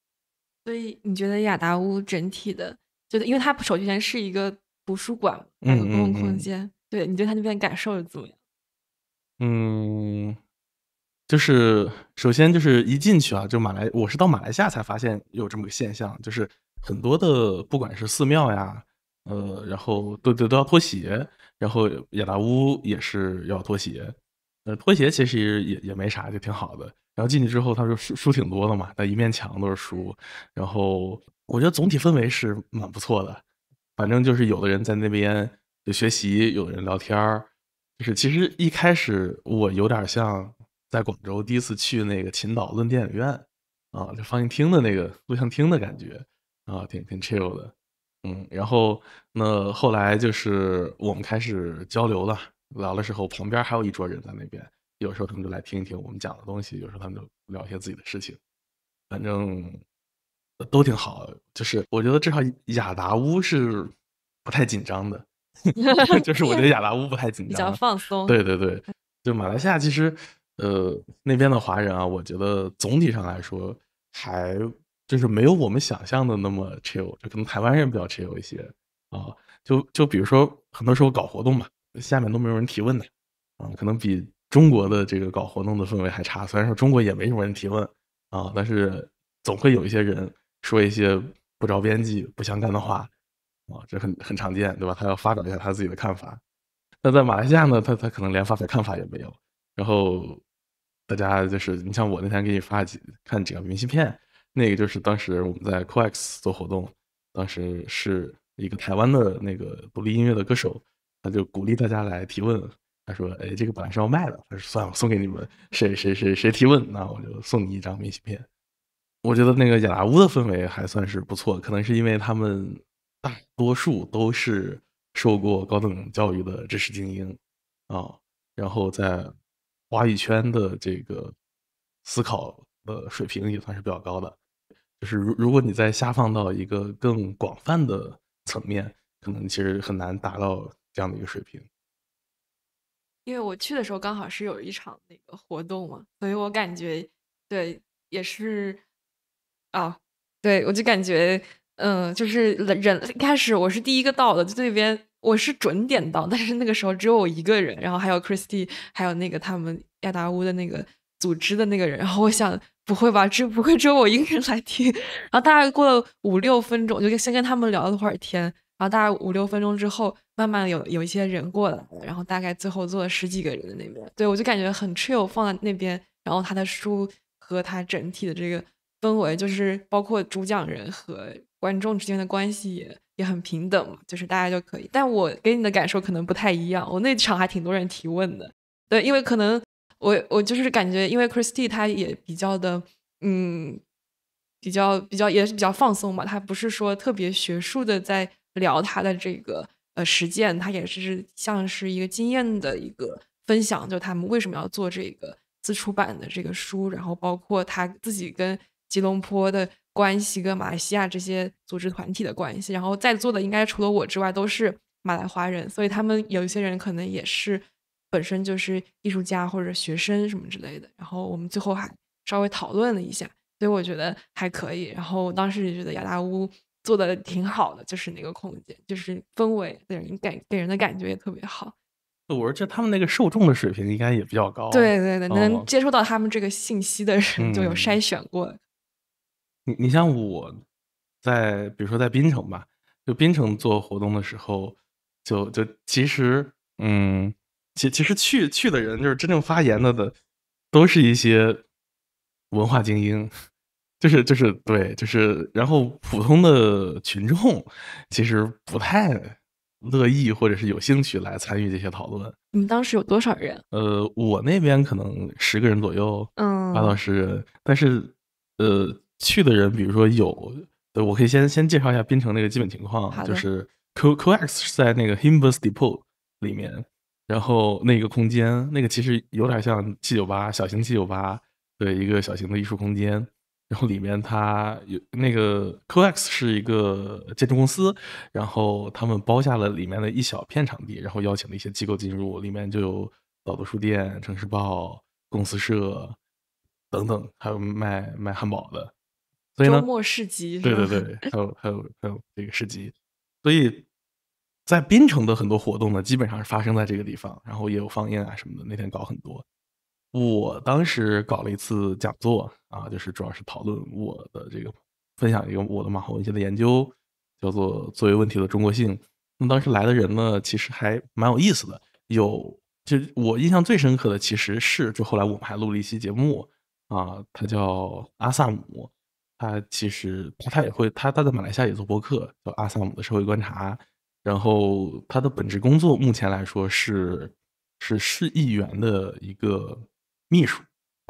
所以你觉得亚达屋整体的，就因为他首先是一个图书馆，嗯，公共空间，对你对他那边感受怎么样？嗯。就是首先就是一进去啊，就马来我是到马来西亚才发现有这么个现象，就是很多的不管是寺庙呀，呃，然后都都都要脱鞋，然后雅达屋也是要脱鞋，呃，脱鞋其实也也没啥，就挺好的。然后进去之后，他说书书挺多的嘛，那一面墙都是书，然后我觉得总体氛围是蛮不错的。反正就是有的人在那边就学习，有的人聊天儿，就是其实一开始我有点像。在广州第一次去那个琴岛论电影院，啊，就放映厅的那个录像厅的感觉，啊，挺挺 chill 的，嗯，然后那后来就是我们开始交流了，聊的时候旁边还有一桌人在那边，有时候他们就来听一听我们讲的东西，有时候他们就聊一些自己的事情，反正都挺好，就是我觉得至少雅达屋是不太紧张的，就是我觉得雅达屋不太紧张，比较放松，对对对，就马来西亚其实。呃，那边的华人啊，我觉得总体上来说还就是没有我们想象的那么 chill，就可能台湾人比较 chill 一些啊。就就比如说很多时候搞活动嘛，下面都没有人提问的啊，可能比中国的这个搞活动的氛围还差。虽然说中国也没什么人提问啊，但是总会有一些人说一些不着边际、不相干的话啊，这很很常见，对吧？他要发表一下他自己的看法。那在马来西亚呢，他他可能连发表看法也没有。然后大家就是，你像我那天给你发几看几张明信片，那个就是当时我们在 Coex 做活动，当时是一个台湾的那个独立音乐的歌手，他就鼓励大家来提问，他说：“哎，这个本来是要卖的，他说算了，我送给你们。谁谁谁谁提问，那我就送你一张明信片。”我觉得那个雅达屋的氛围还算是不错，可能是因为他们大多数都是受过高等教育的知识精英啊，然后在。华语圈的这个思考的水平也算是比较高的，就是如如果你再下放到一个更广泛的层面，可能其实很难达到这样的一个水平。因为我去的时候刚好是有一场那个活动嘛，所以我感觉对也是啊，对我就感觉。嗯，就是人开始，我是第一个到的，就那边我是准点到，但是那个时候只有我一个人，然后还有 c h r i s t y 还有那个他们亚达屋的那个组织的那个人，然后我想不会吧，这不会只有我一个人来听，然后大概过了五六分钟，就先跟他们聊了会儿天，然后大概五六分钟之后，慢慢有有一些人过来，然后大概最后坐了十几个人的那边，对我就感觉很 c h i l 放在那边，然后他的书和他整体的这个氛围，就是包括主讲人和。观众之间的关系也也很平等，就是大家就可以。但我给你的感受可能不太一样。我那场还挺多人提问的，对，因为可能我我就是感觉，因为 Christie 他也比较的，嗯，比较比较也是比较放松嘛，他不是说特别学术的在聊他的这个呃实践，他也是像是一个经验的一个分享，就他们为什么要做这个自出版的这个书，然后包括他自己跟吉隆坡的。关系跟马来西亚这些组织团体的关系，然后在座的应该除了我之外都是马来华人，所以他们有一些人可能也是本身就是艺术家或者学生什么之类的。然后我们最后还稍微讨论了一下，所以我觉得还可以。然后当时也觉得亚达屋做的挺好的，就是那个空间，就是氛围给人感给人的感觉也特别好。我是觉得他们那个受众的水平应该也比较高，对对对，能接触到他们这个信息的人就有筛选过了。你你像我在，比如说在槟城吧，就槟城做活动的时候，就就其实，嗯，其其实去去的人就是真正发言的的，都是一些文化精英，就是就是对，就是然后普通的群众其实不太乐意或者是有兴趣来参与这些讨论。你们当时有多少人？呃，我那边可能十个人左右，嗯，八到十人，但是呃。去的人，比如说有，我可以先先介绍一下槟城那个基本情况。是 c 就是 Q QX 是在那个 Himbs Depot 里面，然后那个空间，那个其实有点像七九八小型七九八的一个小型的艺术空间。然后里面它有那个 QX 是一个建筑公司，然后他们包下了里面的一小片场地，然后邀请了一些机构进入里面，就有老的书店、城市报、公司社等等，还有卖卖汉堡的。所以呢，周末市集对对 对，还有还有还有这个市集，所以在槟城的很多活动呢，基本上是发生在这个地方。然后也有放映啊什么的，那天搞很多。我当时搞了一次讲座啊，就是主要是讨论我的这个分享，一个我的马后文学的研究，叫做“作为问题的中国性”。那么当时来的人呢，其实还蛮有意思的。有就我印象最深刻的其实是，就后来我们还录了一期节目啊，他叫阿萨姆。他其实他他也会他他在马来西亚也做博客，叫阿萨姆的社会观察。然后他的本职工作目前来说是是市议员的一个秘书，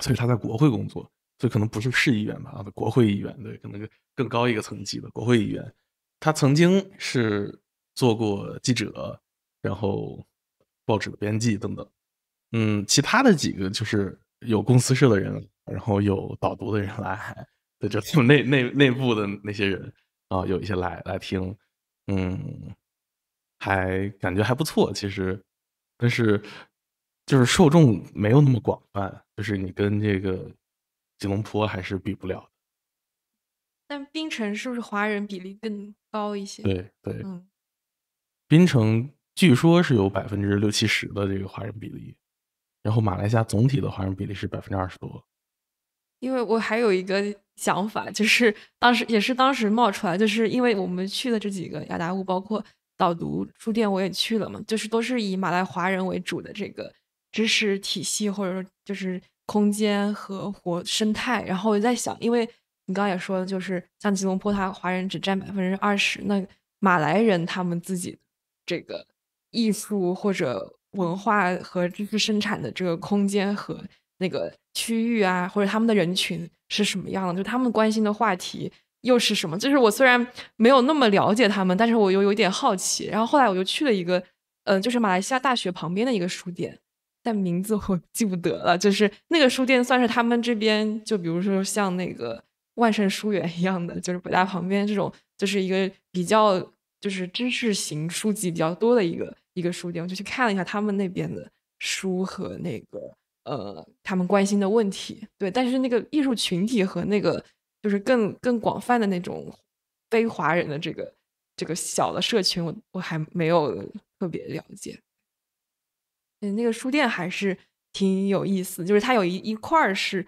所以他在国会工作，所以可能不是市议员吧，国会议员对，可能更高一个层级的国会议员。他曾经是做过记者，然后报纸的编辑等等。嗯，其他的几个就是有公司社的人然后有导读的人来。就内内内部的那些人啊，有一些来来听，嗯，还感觉还不错，其实，但是就是受众没有那么广泛，就是你跟这个吉隆坡还是比不了。但槟城是不是华人比例更高一些？对对，嗯，槟城据说是有百分之六七十的这个华人比例，然后马来西亚总体的华人比例是百分之二十多。因为我还有一个。想法就是当时也是当时冒出来，就是因为我们去的这几个雅达屋，包括导读书店，我也去了嘛，就是都是以马来华人为主的这个知识体系，或者说就是空间和活生态。然后我在想，因为你刚刚也说，就是像吉隆坡，他华人只占百分之二十，那马来人他们自己这个艺术或者文化和这个生产的这个空间和。那个区域啊，或者他们的人群是什么样的？就他们关心的话题又是什么？就是我虽然没有那么了解他们，但是我又有点好奇。然后后来我就去了一个，呃，就是马来西亚大学旁边的一个书店，但名字我 记不得了。就是那个书店算是他们这边，就比如说像那个万盛书园一样的，就是北大旁边这种，就是一个比较就是知识型书籍比较多的一个一个书店。我就去看了一下他们那边的书和那个。呃，他们关心的问题，对，但是那个艺术群体和那个就是更更广泛的那种非华人的这个这个小的社群，我我还没有特别了解。嗯，那个书店还是挺有意思，就是它有一一块是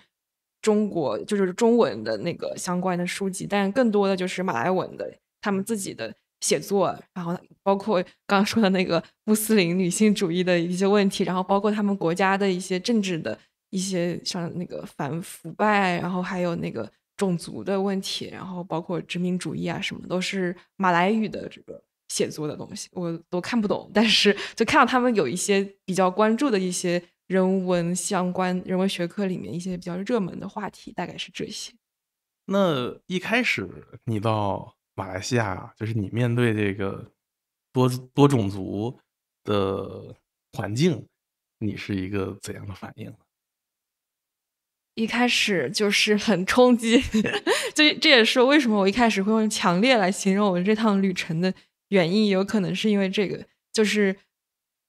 中国，就是中文的那个相关的书籍，但更多的就是马来文的，他们自己的。写作，然后包括刚刚说的那个穆斯林女性主义的一些问题，然后包括他们国家的一些政治的一些像那个反腐败，然后还有那个种族的问题，然后包括殖民主义啊什么，都是马来语的这个写作的东西，我都看不懂。但是就看到他们有一些比较关注的一些人文相关、人文学科里面一些比较热门的话题，大概是这些。那一开始你到。马来西亚就是你面对这个多多种族的环境，你是一个怎样的反应？一开始就是很冲击，这这也是为什么我一开始会用强烈来形容我们这趟旅程的原因。有可能是因为这个，就是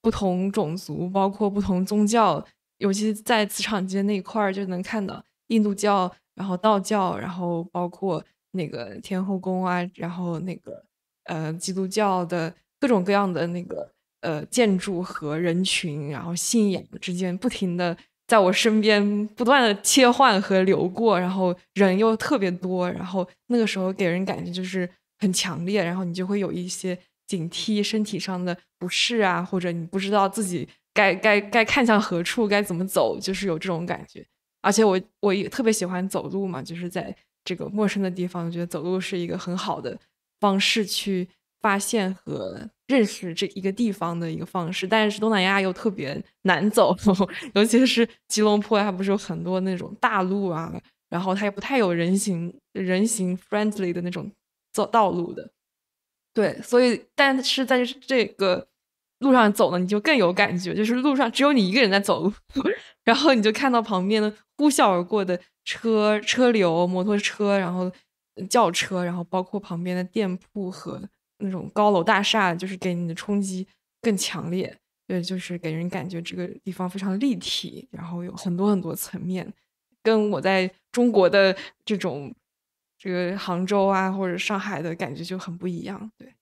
不同种族，包括不同宗教，尤其在磁场街那块儿就能看到印度教，然后道教，然后包括。那个天后宫啊，然后那个呃基督教的各种各样的那个呃建筑和人群，然后信仰之间不停的在我身边不断的切换和流过，然后人又特别多，然后那个时候给人感觉就是很强烈，然后你就会有一些警惕，身体上的不适啊，或者你不知道自己该该该看向何处，该怎么走，就是有这种感觉。而且我我也特别喜欢走路嘛，就是在。这个陌生的地方，我觉得走路是一个很好的方式去发现和认识这一个地方的一个方式。但是东南亚又特别难走，尤其是吉隆坡，它不是有很多那种大路啊，然后它也不太有人行、人行 friendly 的那种走道路的。对，所以，但是在这个。路上走呢，你就更有感觉，就是路上只有你一个人在走，路，然后你就看到旁边的呼啸而过的车、车流、摩托车，然后轿车，然后包括旁边的店铺和那种高楼大厦，就是给你的冲击更强烈，对，就是给人感觉这个地方非常立体，然后有很多很多层面，跟我在中国的这种这个杭州啊或者上海的感觉就很不一样，对。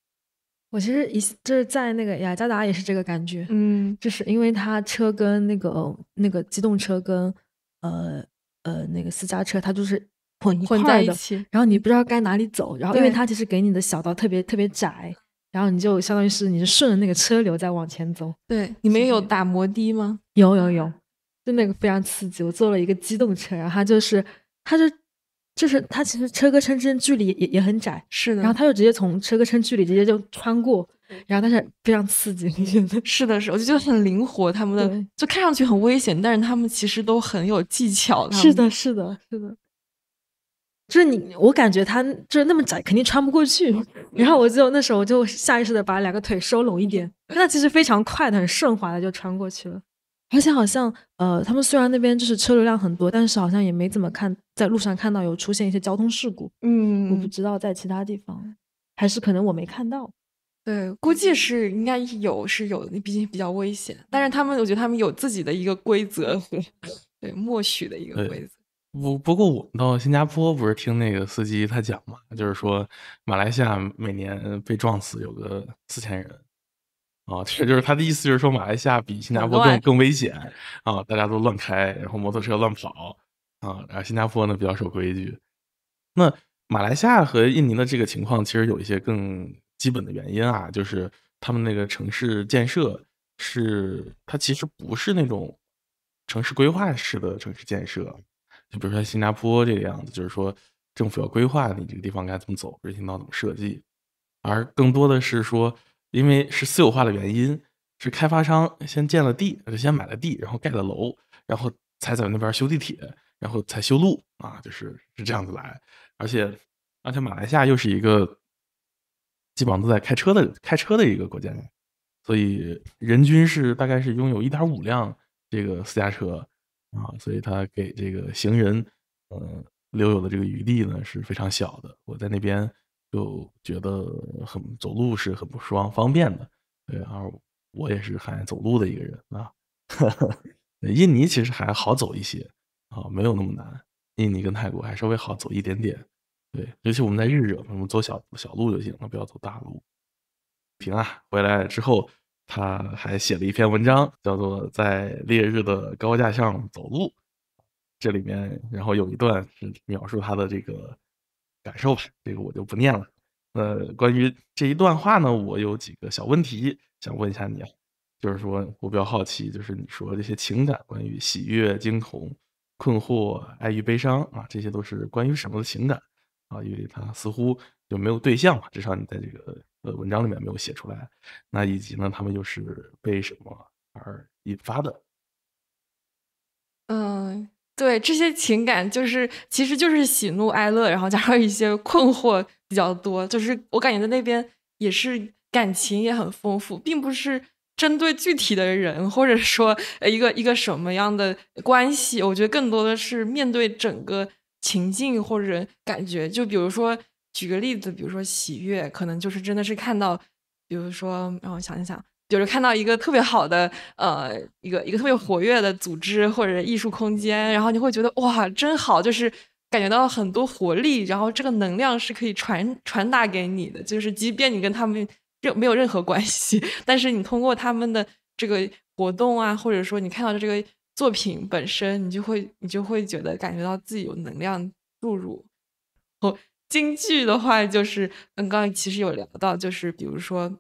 我其实一就是在那个雅加达也是这个感觉，嗯，就是因为它车跟那个那个机动车跟呃呃那个私家车，它就是混混在一起，然后你不知道该哪里走，然后因为它其实给你的小道特别特别窄，然后你就相当于是你顺着那个车流在往前走。对，你们有打摩的吗？有有有，就那个非常刺激，我坐了一个机动车，然后就是它就。就是他其实车哥之间距离也也很窄，是的。然后他就直接从车哥车距离直接就穿过，然后但是非常刺激，你觉得？是的，是我就觉得很灵活，他们的就看上去很危险，但是他们其实都很有技巧。是的，是的，是的。就是你，我感觉他就是那么窄，肯定穿不过去。然后我就那时候我就下意识的把两个腿收拢一点，那其实非常快的，很顺滑的就穿过去了。而且好像，呃，他们虽然那边就是车流量很多，但是好像也没怎么看，在路上看到有出现一些交通事故。嗯，我不知道在其他地方，还是可能我没看到。对，估计是应该有，是有，毕竟比较危险。但是他们，我觉得他们有自己的一个规则，对，默许的一个规则。不，不过我到新加坡不是听那个司机他讲嘛，就是说马来西亚每年被撞死有个四千人。啊，这就是他的意思，就是说马来西亚比新加坡更更危险啊，大家都乱开，然后摩托车乱跑啊，然后新加坡呢比较守规矩。那马来西亚和印尼的这个情况，其实有一些更基本的原因啊，就是他们那个城市建设是它其实不是那种城市规划式的城市建设，就比如说新加坡这个样子，就是说政府要规划你这个地方该怎么走，人行道怎么设计，而更多的是说。因为是私有化的原因，是开发商先建了地，就先买了地，然后盖了楼，然后才在那边修地铁，然后才修路啊，就是是这样子来。而且，而且马来西亚又是一个基本上都在开车的开车的一个国家，所以人均是大概是拥有一点五辆这个私家车啊，所以他给这个行人嗯留有的这个余地呢是非常小的。我在那边。就觉得很走路是很不方方便的，对，然后我也是很爱走路的一个人啊。印尼其实还好走一些啊，没有那么难。印尼跟泰国还稍微好走一点点。对，尤其我们在日惹，我们走小小路就行了，不要走大路。平啊，回来之后他还写了一篇文章，叫做《在烈日的高架上走路》，这里面然后有一段是描述他的这个。感受吧，这个我就不念了。呃，关于这一段话呢，我有几个小问题想问一下你啊，就是说，我比较好奇，就是你说这些情感，关于喜悦、惊恐、困惑、爱与悲伤啊，这些都是关于什么的情感啊？因为它似乎就没有对象嘛，至少你在这个呃文章里面没有写出来。那以及呢，他们又是被什么而引发的？嗯。对这些情感，就是其实就是喜怒哀乐，然后加上一些困惑比较多。就是我感觉在那边也是感情也很丰富，并不是针对具体的人，或者说一个一个什么样的关系。我觉得更多的是面对整个情境或者感觉。就比如说举个例子，比如说喜悦，可能就是真的是看到，比如说让我想一想。就是看到一个特别好的，呃，一个一个特别活跃的组织或者艺术空间，然后你会觉得哇，真好，就是感觉到很多活力，然后这个能量是可以传传达给你的，就是即便你跟他们任没有任何关系，但是你通过他们的这个活动啊，或者说你看到的这个作品本身，你就会你就会觉得感觉到自己有能量注入。京剧的话，就是刚刚其实有聊到，就是比如说。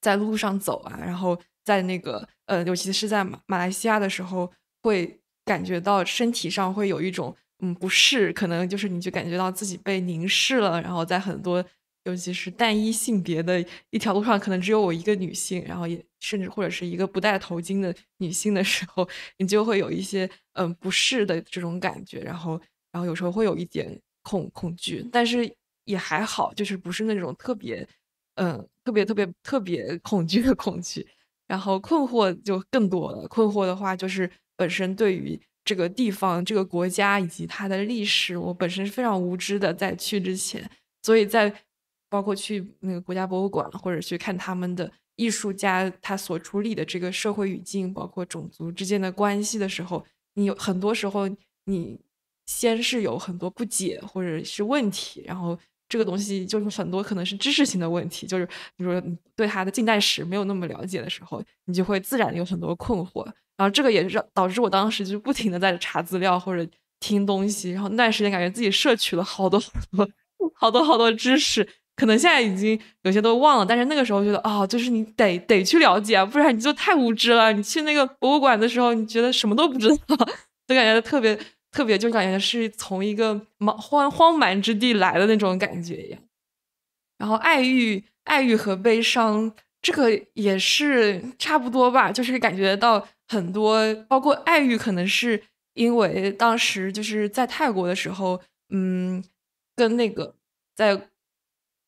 在路上走啊，然后在那个呃，尤其是在马马来西亚的时候，会感觉到身体上会有一种嗯不适，可能就是你就感觉到自己被凝视了。然后在很多尤其是单一性别的一条路上，可能只有我一个女性，然后也甚至或者是一个不戴头巾的女性的时候，你就会有一些嗯不适的这种感觉，然后然后有时候会有一点恐恐惧，但是也还好，就是不是那种特别。嗯，特别特别特别 恐惧的恐惧，然后困惑就更多了。困惑的话，就是本身对于这个地方、这个国家以及它的历史，我本身是非常无知的，在去之前。所以在包括去那个国家博物馆，或者去看他们的艺术家他所处理的这个社会语境，包括种族之间的关系的时候，你有很多时候你先是有很多不解或者是问题，然后。这个东西就是很多可能是知识性的问题，就是比如说对它的近代史没有那么了解的时候，你就会自然有很多困惑。然后这个也是导致我当时就不停的在查资料或者听东西。然后那段时间感觉自己摄取了好多好多好多好多知识，可能现在已经有些都忘了，但是那个时候觉得哦，就是你得得去了解，不然你就太无知了。你去那个博物馆的时候，你觉得什么都不知道，就感觉特别。特别就感觉是从一个蛮荒荒蛮之地来的那种感觉一样，然后爱欲爱欲和悲伤，这个也是差不多吧，就是感觉到很多，包括爱欲，可能是因为当时就是在泰国的时候，嗯，跟那个在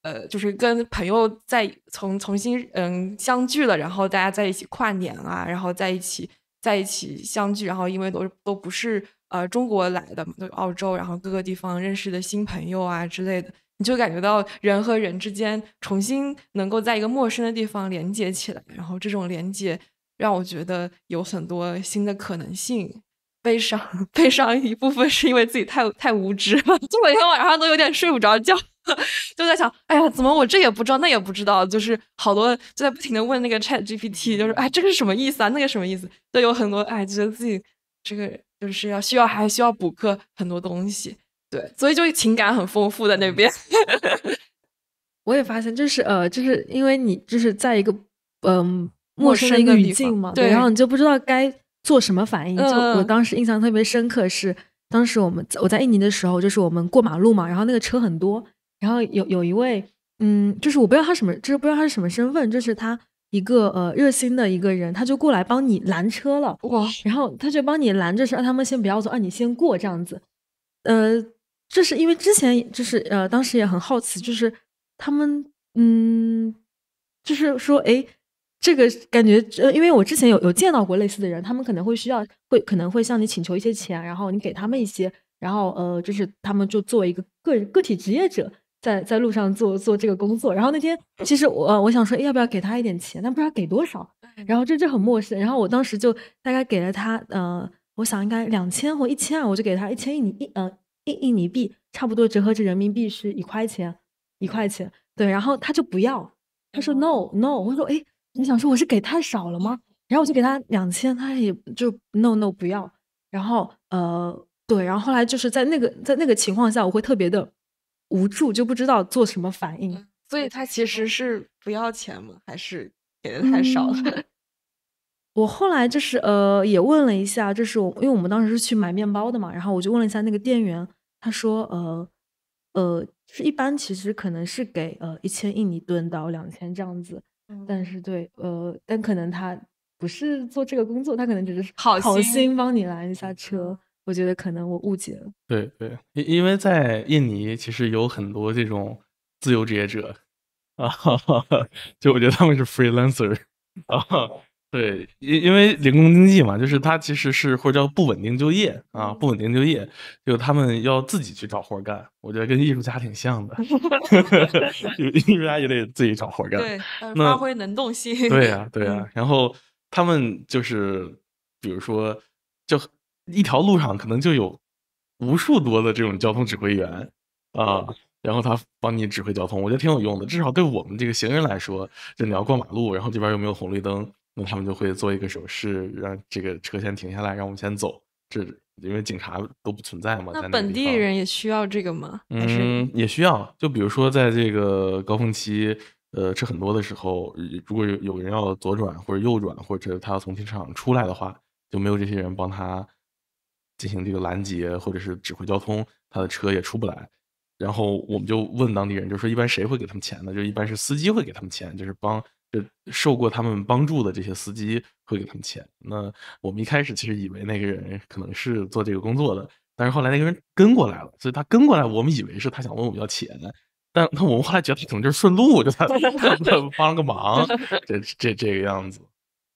呃，就是跟朋友在从重新嗯相聚了，然后大家在一起跨年啊，然后在一起在一起相聚，然后因为都都不是。呃，中国来的，澳洲，然后各个地方认识的新朋友啊之类的，你就感觉到人和人之间重新能够在一个陌生的地方连接起来，然后这种连接让我觉得有很多新的可能性。悲伤，悲伤一部分是因为自己太太无知，就 每天晚上都有点睡不着觉，就在想，哎呀，怎么我这也不知道，那也不知道，就是好多就在不停的问那个 Chat GPT，就是哎，这个是什么意思啊？那个什么意思？都有很多哎，觉得自己这个。就是要需要，还需要补课很多东西，对，所以就情感很丰富的那边。我也发现，就是呃，就是因为你就是在一个嗯陌生的一个语境嘛，对，然后你就不知道该做什么反应。就我当时印象特别深刻是，当时我们我在印尼的时候，就是我们过马路嘛，然后那个车很多，然后有有一位嗯，就是我不知道他什么，就是不知道他是什么身份，就是他。一个呃热心的一个人，他就过来帮你拦车了哇！然后他就帮你拦着，车，让他们先不要走，让你先过这样子。呃，这是因为之前就是呃，当时也很好奇，就是他们嗯，就是说哎，这个感觉，呃，因为我之前有有见到过类似的人，他们可能会需要会可能会向你请求一些钱，然后你给他们一些，然后呃，就是他们就作为一个个个体职业者。在在路上做做这个工作，然后那天其实我我想说要不要给他一点钱，但不知道给多少。然后这这很陌生，然后我当时就大概给了他，呃，我想应该两千或一千啊，我就给他一千印尼一呃一印尼币，差不多折合成人民币是一块钱一块钱。对，然后他就不要，他说 no no，我说哎你想说我是给太少了吗？然后我就给他两千，他也就 no no 不要。然后呃对，然后后来就是在那个在那个情况下，我会特别的。无助就不知道做什么反应，所以他其实是不要钱吗？还是给的太少了？我后来就是呃也问了一下，就是我因为我们当时是去买面包的嘛，然后我就问了一下那个店员，他说呃呃就是一般其实可能是给呃一千印尼盾到两千这样子，但是对呃但可能他不是做这个工作，他可能只是好心帮你拦一下车。我觉得可能我误解了。对对，因因为在印尼，其实有很多这种自由职业者啊，就我觉得他们是 freelancer 啊。对，因因为零工经济嘛，就是他其实是或者叫不稳定就业啊，不稳定就业，就他们要自己去找活干。我觉得跟艺术家挺像的，哈哈。艺术家也得自己找活干，对，发挥能动性。对呀，对呀。然后他们就是，比如说，就。一条路上可能就有无数多的这种交通指挥员啊，然后他帮你指挥交通，我觉得挺有用的，至少对我们这个行人来说，就你要过马路，然后这边又没有红绿灯，那他们就会做一个手势，让这个车先停下来，让我们先走。这因为警察都不存在嘛。那本地人也需要这个吗？嗯，也需要。就比如说在这个高峰期，呃，车很多的时候，如果有有人要左转或者右转，或者他要从停车场出来的话，就没有这些人帮他。进行这个拦截或者是指挥交通，他的车也出不来。然后我们就问当地人，就说一般谁会给他们钱呢？就一般是司机会给他们钱，就是帮就受过他们帮助的这些司机会给他们钱。那我们一开始其实以为那个人可能是做这个工作的，但是后来那个人跟过来了，所以他跟过来，我们以为是他想问我们要钱。但那我们后来觉得他可能就是顺路，就他他 他帮了个忙，这这这个样子。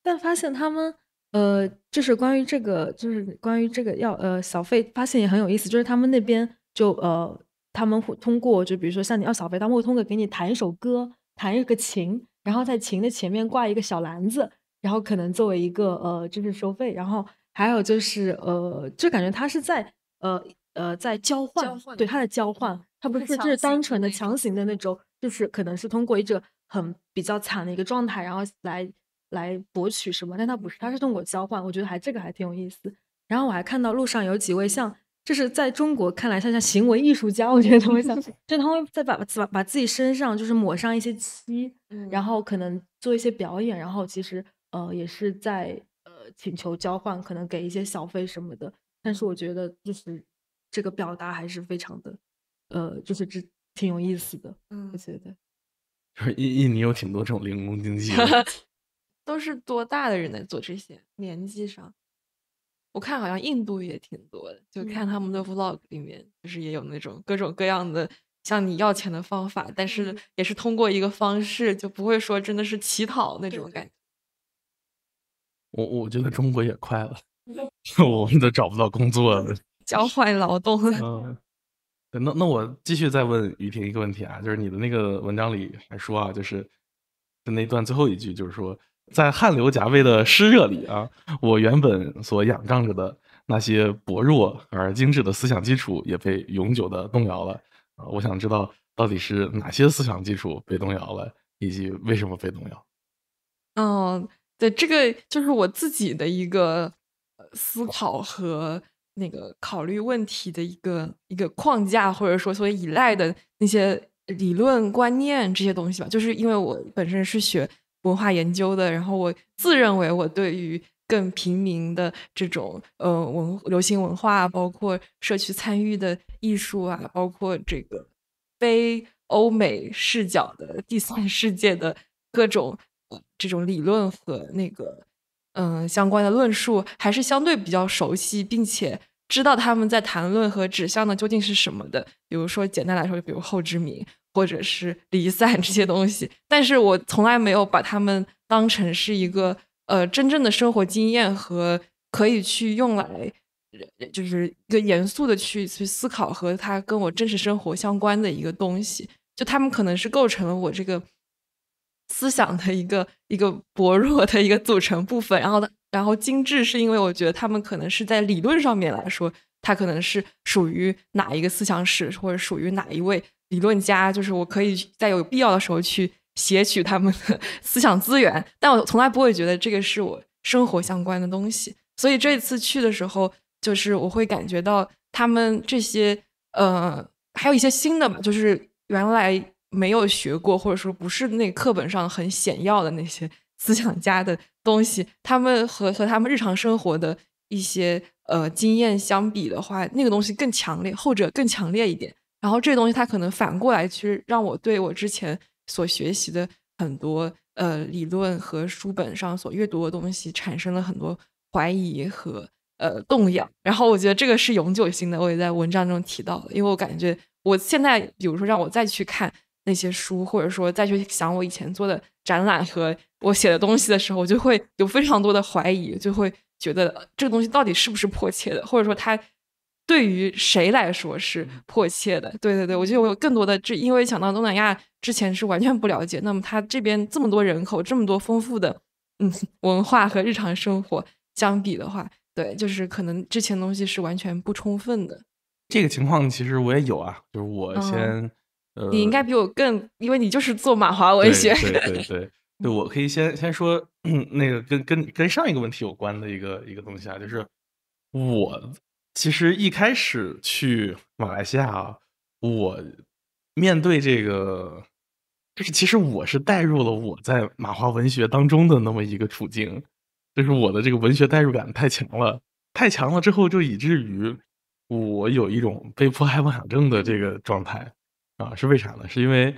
但发现他们。呃，就是关于这个，就是关于这个要呃小费，发现也很有意思，就是他们那边就呃，他们会通过，就比如说像你要小费，他们会通过给你弹一首歌，弹一个琴，然后在琴的前面挂一个小篮子，然后可能作为一个呃，就是收费。然后还有就是呃，就感觉他是在呃呃在交换，对，他在交换，他不是就是单纯的强行的那种，就是可能是通过一种很比较惨的一个状态，然后来。来博取什么？但他不是，他是通过交换，我觉得还这个还挺有意思。然后我还看到路上有几位像，就是在中国看来像像行为艺术家，我觉得他们像，就他们在把把把自己身上就是抹上一些漆，然后可能做一些表演，然后其实呃也是在呃请求交换，可能给一些小费什么的。但是我觉得就是这个表达还是非常的呃，就是这挺有意思的，我觉得。就 是印印尼有挺多这种零工经济。都是多大的人在做这些？年纪上，我看好像印度也挺多的，就看他们的 vlog 里面，就是也有那种各种各样的向你要钱的方法，但是也是通过一个方式，就不会说真的是乞讨那种感觉。我我觉得中国也快了，我们都找不到工作了，交换劳动。嗯，那那我继续再问于婷一个问题啊，就是你的那个文章里还说啊，就是就那段最后一句，就是说。在汗流浃背的湿热里啊，我原本所仰仗着的那些薄弱而精致的思想基础也被永久的动摇了啊！我想知道到底是哪些思想基础被动摇了，以及为什么被动摇。哦，对，这个就是我自己的一个思考和那个考虑问题的一个一个框架，或者说所依赖的那些理论观念这些东西吧。就是因为我本身是学。文化研究的，然后我自认为我对于更平民的这种呃文流行文化，包括社区参与的艺术啊，包括这个非欧美视角的第三世界的各种这种理论和那个嗯相关的论述，还是相对比较熟悉，并且知道他们在谈论和指向的究竟是什么的。比如说，简单来说，就比如后殖民。或者是离散这些东西，但是我从来没有把他们当成是一个呃真正的生活经验和可以去用来，就是一个严肃的去去思考和它跟我真实生活相关的一个东西。就他们可能是构成了我这个思想的一个一个薄弱的一个组成部分。然后，然后精致是因为我觉得他们可能是在理论上面来说，它可能是属于哪一个思想史或者属于哪一位。理论家就是我可以，在有必要的时候去撷取他们的 思想资源，但我从来不会觉得这个是我生活相关的东西。所以这次去的时候，就是我会感觉到他们这些，呃，还有一些新的就是原来没有学过，或者说不是那课本上很显要的那些 思想家的东西，他们和和他们日常生活的一些呃经验相比的话，那个东西更强烈，后者更强烈一点。然后这东西它可能反过来去让我对我之前所学习的很多呃理论和书本上所阅读的东西产生了很多怀疑和呃动摇。然后我觉得这个是永久性的，我也在文章中提到了，因为我感觉我现在比如说让我再去看那些书，或者说再去想我以前做的展览和我写的东西的时候，我就会有非常多的怀疑，就会觉得这个东西到底是不是迫切的，或者说它。对于谁来说是迫切的？对对对，我觉得我有更多的，这因为想到东南亚之前是完全不了解，那么他这边这么多人口，这么多丰富的嗯文化和日常生活相比的话，对，就是可能之前东西是完全不充分的。这个情况其实我也有啊，就是我先，你应该比我更，因为你就是做马华文学，对对 对，对我可以先先说，嗯，那个跟跟跟上一个问题有关的一个一个东西啊，就是我。其实一开始去马来西亚，我面对这个，就是其实我是带入了我在马华文学当中的那么一个处境，就是我的这个文学代入感太强了，太强了之后就以至于我有一种被迫害妄想症的这个状态啊，是为啥呢？是因为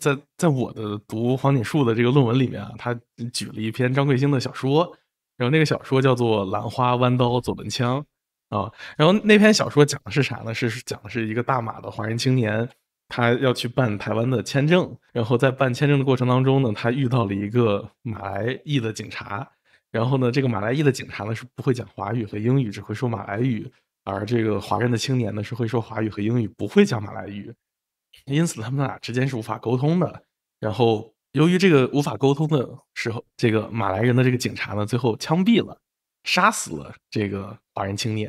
在在我的读黄锦树的这个论文里面啊，他举了一篇张贵兴的小说，然后那个小说叫做《兰花弯刀左轮枪》。啊，然后那篇小说讲的是啥呢？是讲的是一个大马的华人青年，他要去办台湾的签证，然后在办签证的过程当中呢，他遇到了一个马来裔的警察，然后呢，这个马来裔的警察呢是不会讲华语和英语，只会说马来语，而这个华人的青年呢是会说华语和英语，不会讲马来语，因此他们俩之间是无法沟通的。然后由于这个无法沟通的时候，这个马来人的这个警察呢，最后枪毙了，杀死了这个。华人青年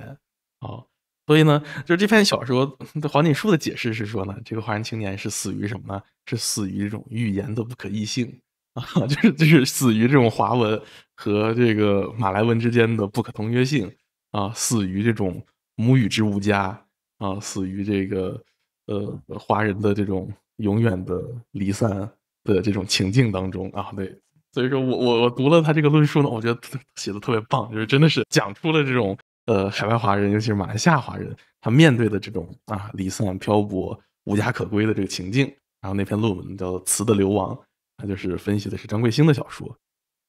啊，所以呢，就是这篇小说的黄锦树的解释是说呢，这个华人青年是死于什么呢？是死于这种语言的不可逆性啊，就是就是死于这种华文和这个马来文之间的不可同约性啊，死于这种母语之无家啊，死于这个呃华人的这种永远的离散的这种情境当中啊。对，所以说我我我读了他这个论述呢，我觉得写的特别棒，就是真的是讲出了这种。呃，海外华人，尤其是马来西亚华人，他面对的这种啊，离散漂泊、无家可归的这个情境，然后那篇论文叫《词的流亡》，它就是分析的是张贵兴的小说。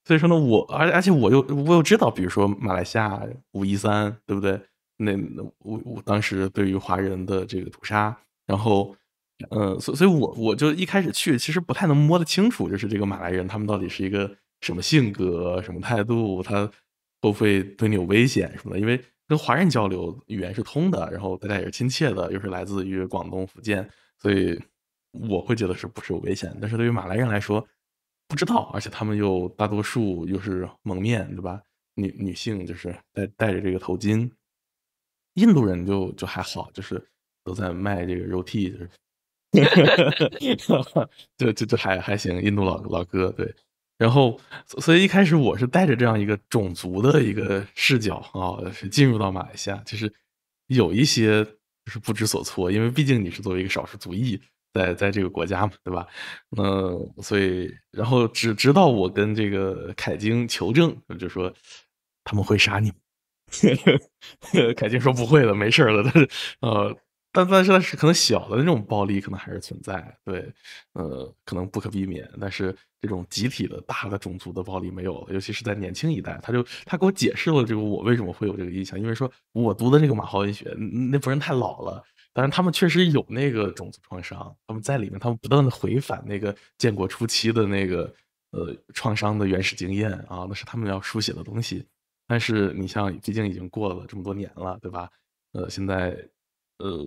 所以说呢，我而而且我又我又知道，比如说马来西亚五一三，对不对？那我我当时对于华人的这个屠杀，然后，呃，所所以，我我就一开始去，其实不太能摸得清楚，就是这个马来人他们到底是一个什么性格、什么态度，他。会不会对你有危险什么的？因为跟华人交流语言是通的，然后大家也是亲切的，又是来自于广东、福建，所以我会觉得是不是有危险。但是对于马来人来说，不知道，而且他们又大多数又是蒙面，对吧？女女性就是戴戴着这个头巾。印度人就就还好，就是都在卖这个肉替，就 就就还还行。印度老老哥对。然后，所以一开始我是带着这样一个种族的一个视角啊，进入到马来西亚，就是有一些就是不知所措，因为毕竟你是作为一个少数族裔，在在这个国家嘛，对吧？嗯，所以然后，直到我跟这个凯晶求证，就说他们会杀你 凯京说不会的，没事的。但是，呃。但但是是可能小的那种暴力可能还是存在，对，呃，可能不可避免。但是这种集体的大的种族的暴力没有了，尤其是在年轻一代，他就他给我解释了这个我为什么会有这个印象，因为说我读的这个马克文学那不是太老了，但是他们确实有那个种族创伤，他们在里面他们不断的回返那个建国初期的那个呃创伤的原始经验啊，那是他们要书写的东西。但是你像，毕竟已经过了这么多年了，对吧？呃，现在。呃，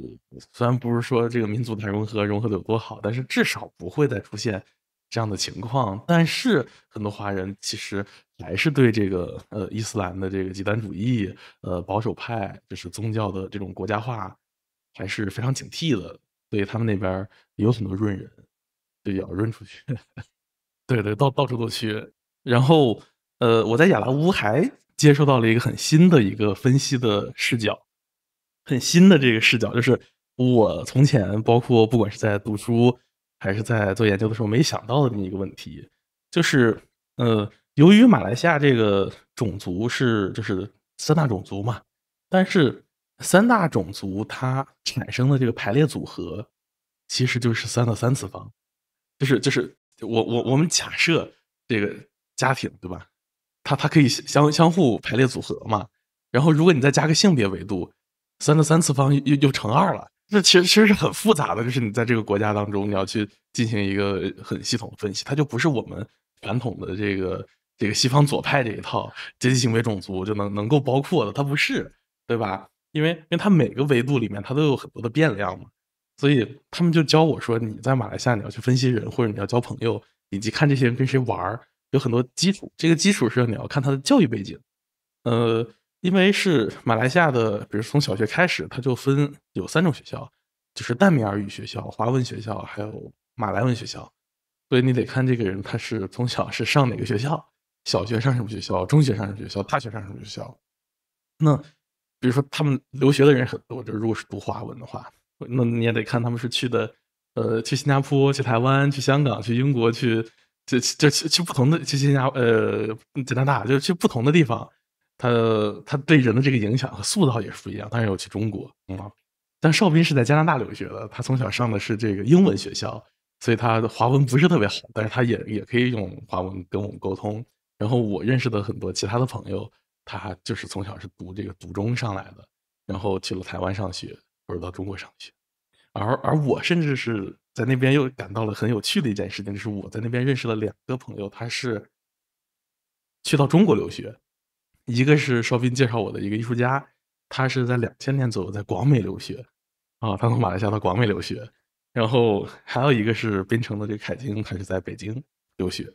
虽然不是说这个民族的融合融合的有多好，但是至少不会再出现这样的情况。但是很多华人其实还是对这个呃伊斯兰的这个极端主义、呃保守派，就是宗教的这种国家化，还是非常警惕的。所以他们那边有很多润人，就要润出去。对对，到到处都去。然后呃，我在雅拉乌还接受到了一个很新的一个分析的视角。很新的这个视角，就是我从前包括不管是在读书还是在做研究的时候，没想到的这么一个问题，就是呃，由于马来西亚这个种族是就是三大种族嘛，但是三大种族它产生的这个排列组合，其实就是三的三次方，就是就是我我我们假设这个家庭对吧，它它可以相相互排列组合嘛，然后如果你再加个性别维度。三的三次方又又乘二了，这其实其实是很复杂的。就是你在这个国家当中，你要去进行一个很系统的分析，它就不是我们传统的这个这个西方左派这一套阶级、行为种族就能能够包括的，它不是，对吧？因为因为它每个维度里面它都有很多的变量嘛，所以他们就教我说，你在马来西亚你要去分析人，或者你要交朋友，以及看这些人跟谁玩儿，有很多基础。这个基础是你要看他的教育背景，呃。因为是马来西亚的，比如从小学开始，他就分有三种学校，就是淡米尔语学校、华文学校，还有马来文学校。所以你得看这个人他是从小是上哪个学校，小学上什么学校，中学上什么学校，大学上什么学校。那比如说他们留学的人很多，就如果是读华文的话，那你也得看他们是去的，呃，去新加坡、去台湾、去香港、去英国、去就就去去不同的去新加呃加拿大，就去不同的地方。他他对人的这个影响和塑造也是不一样。当然有去中国啊，但邵斌是在加拿大留学的。他从小上的是这个英文学校，所以他的华文不是特别好，但是他也也可以用华文跟我们沟通。然后我认识的很多其他的朋友，他就是从小是读这个读中上来的，然后去了台湾上学，或者到中国上学。而而我甚至是在那边又感到了很有趣的一件事情，就是我在那边认识了两个朋友，他是去到中国留学。一个是邵斌介绍我的一个艺术家，他是在两千年左右在广美留学啊，他从马来西亚到广美留学。然后还有一个是槟城的这个凯晶，他是在北京留学。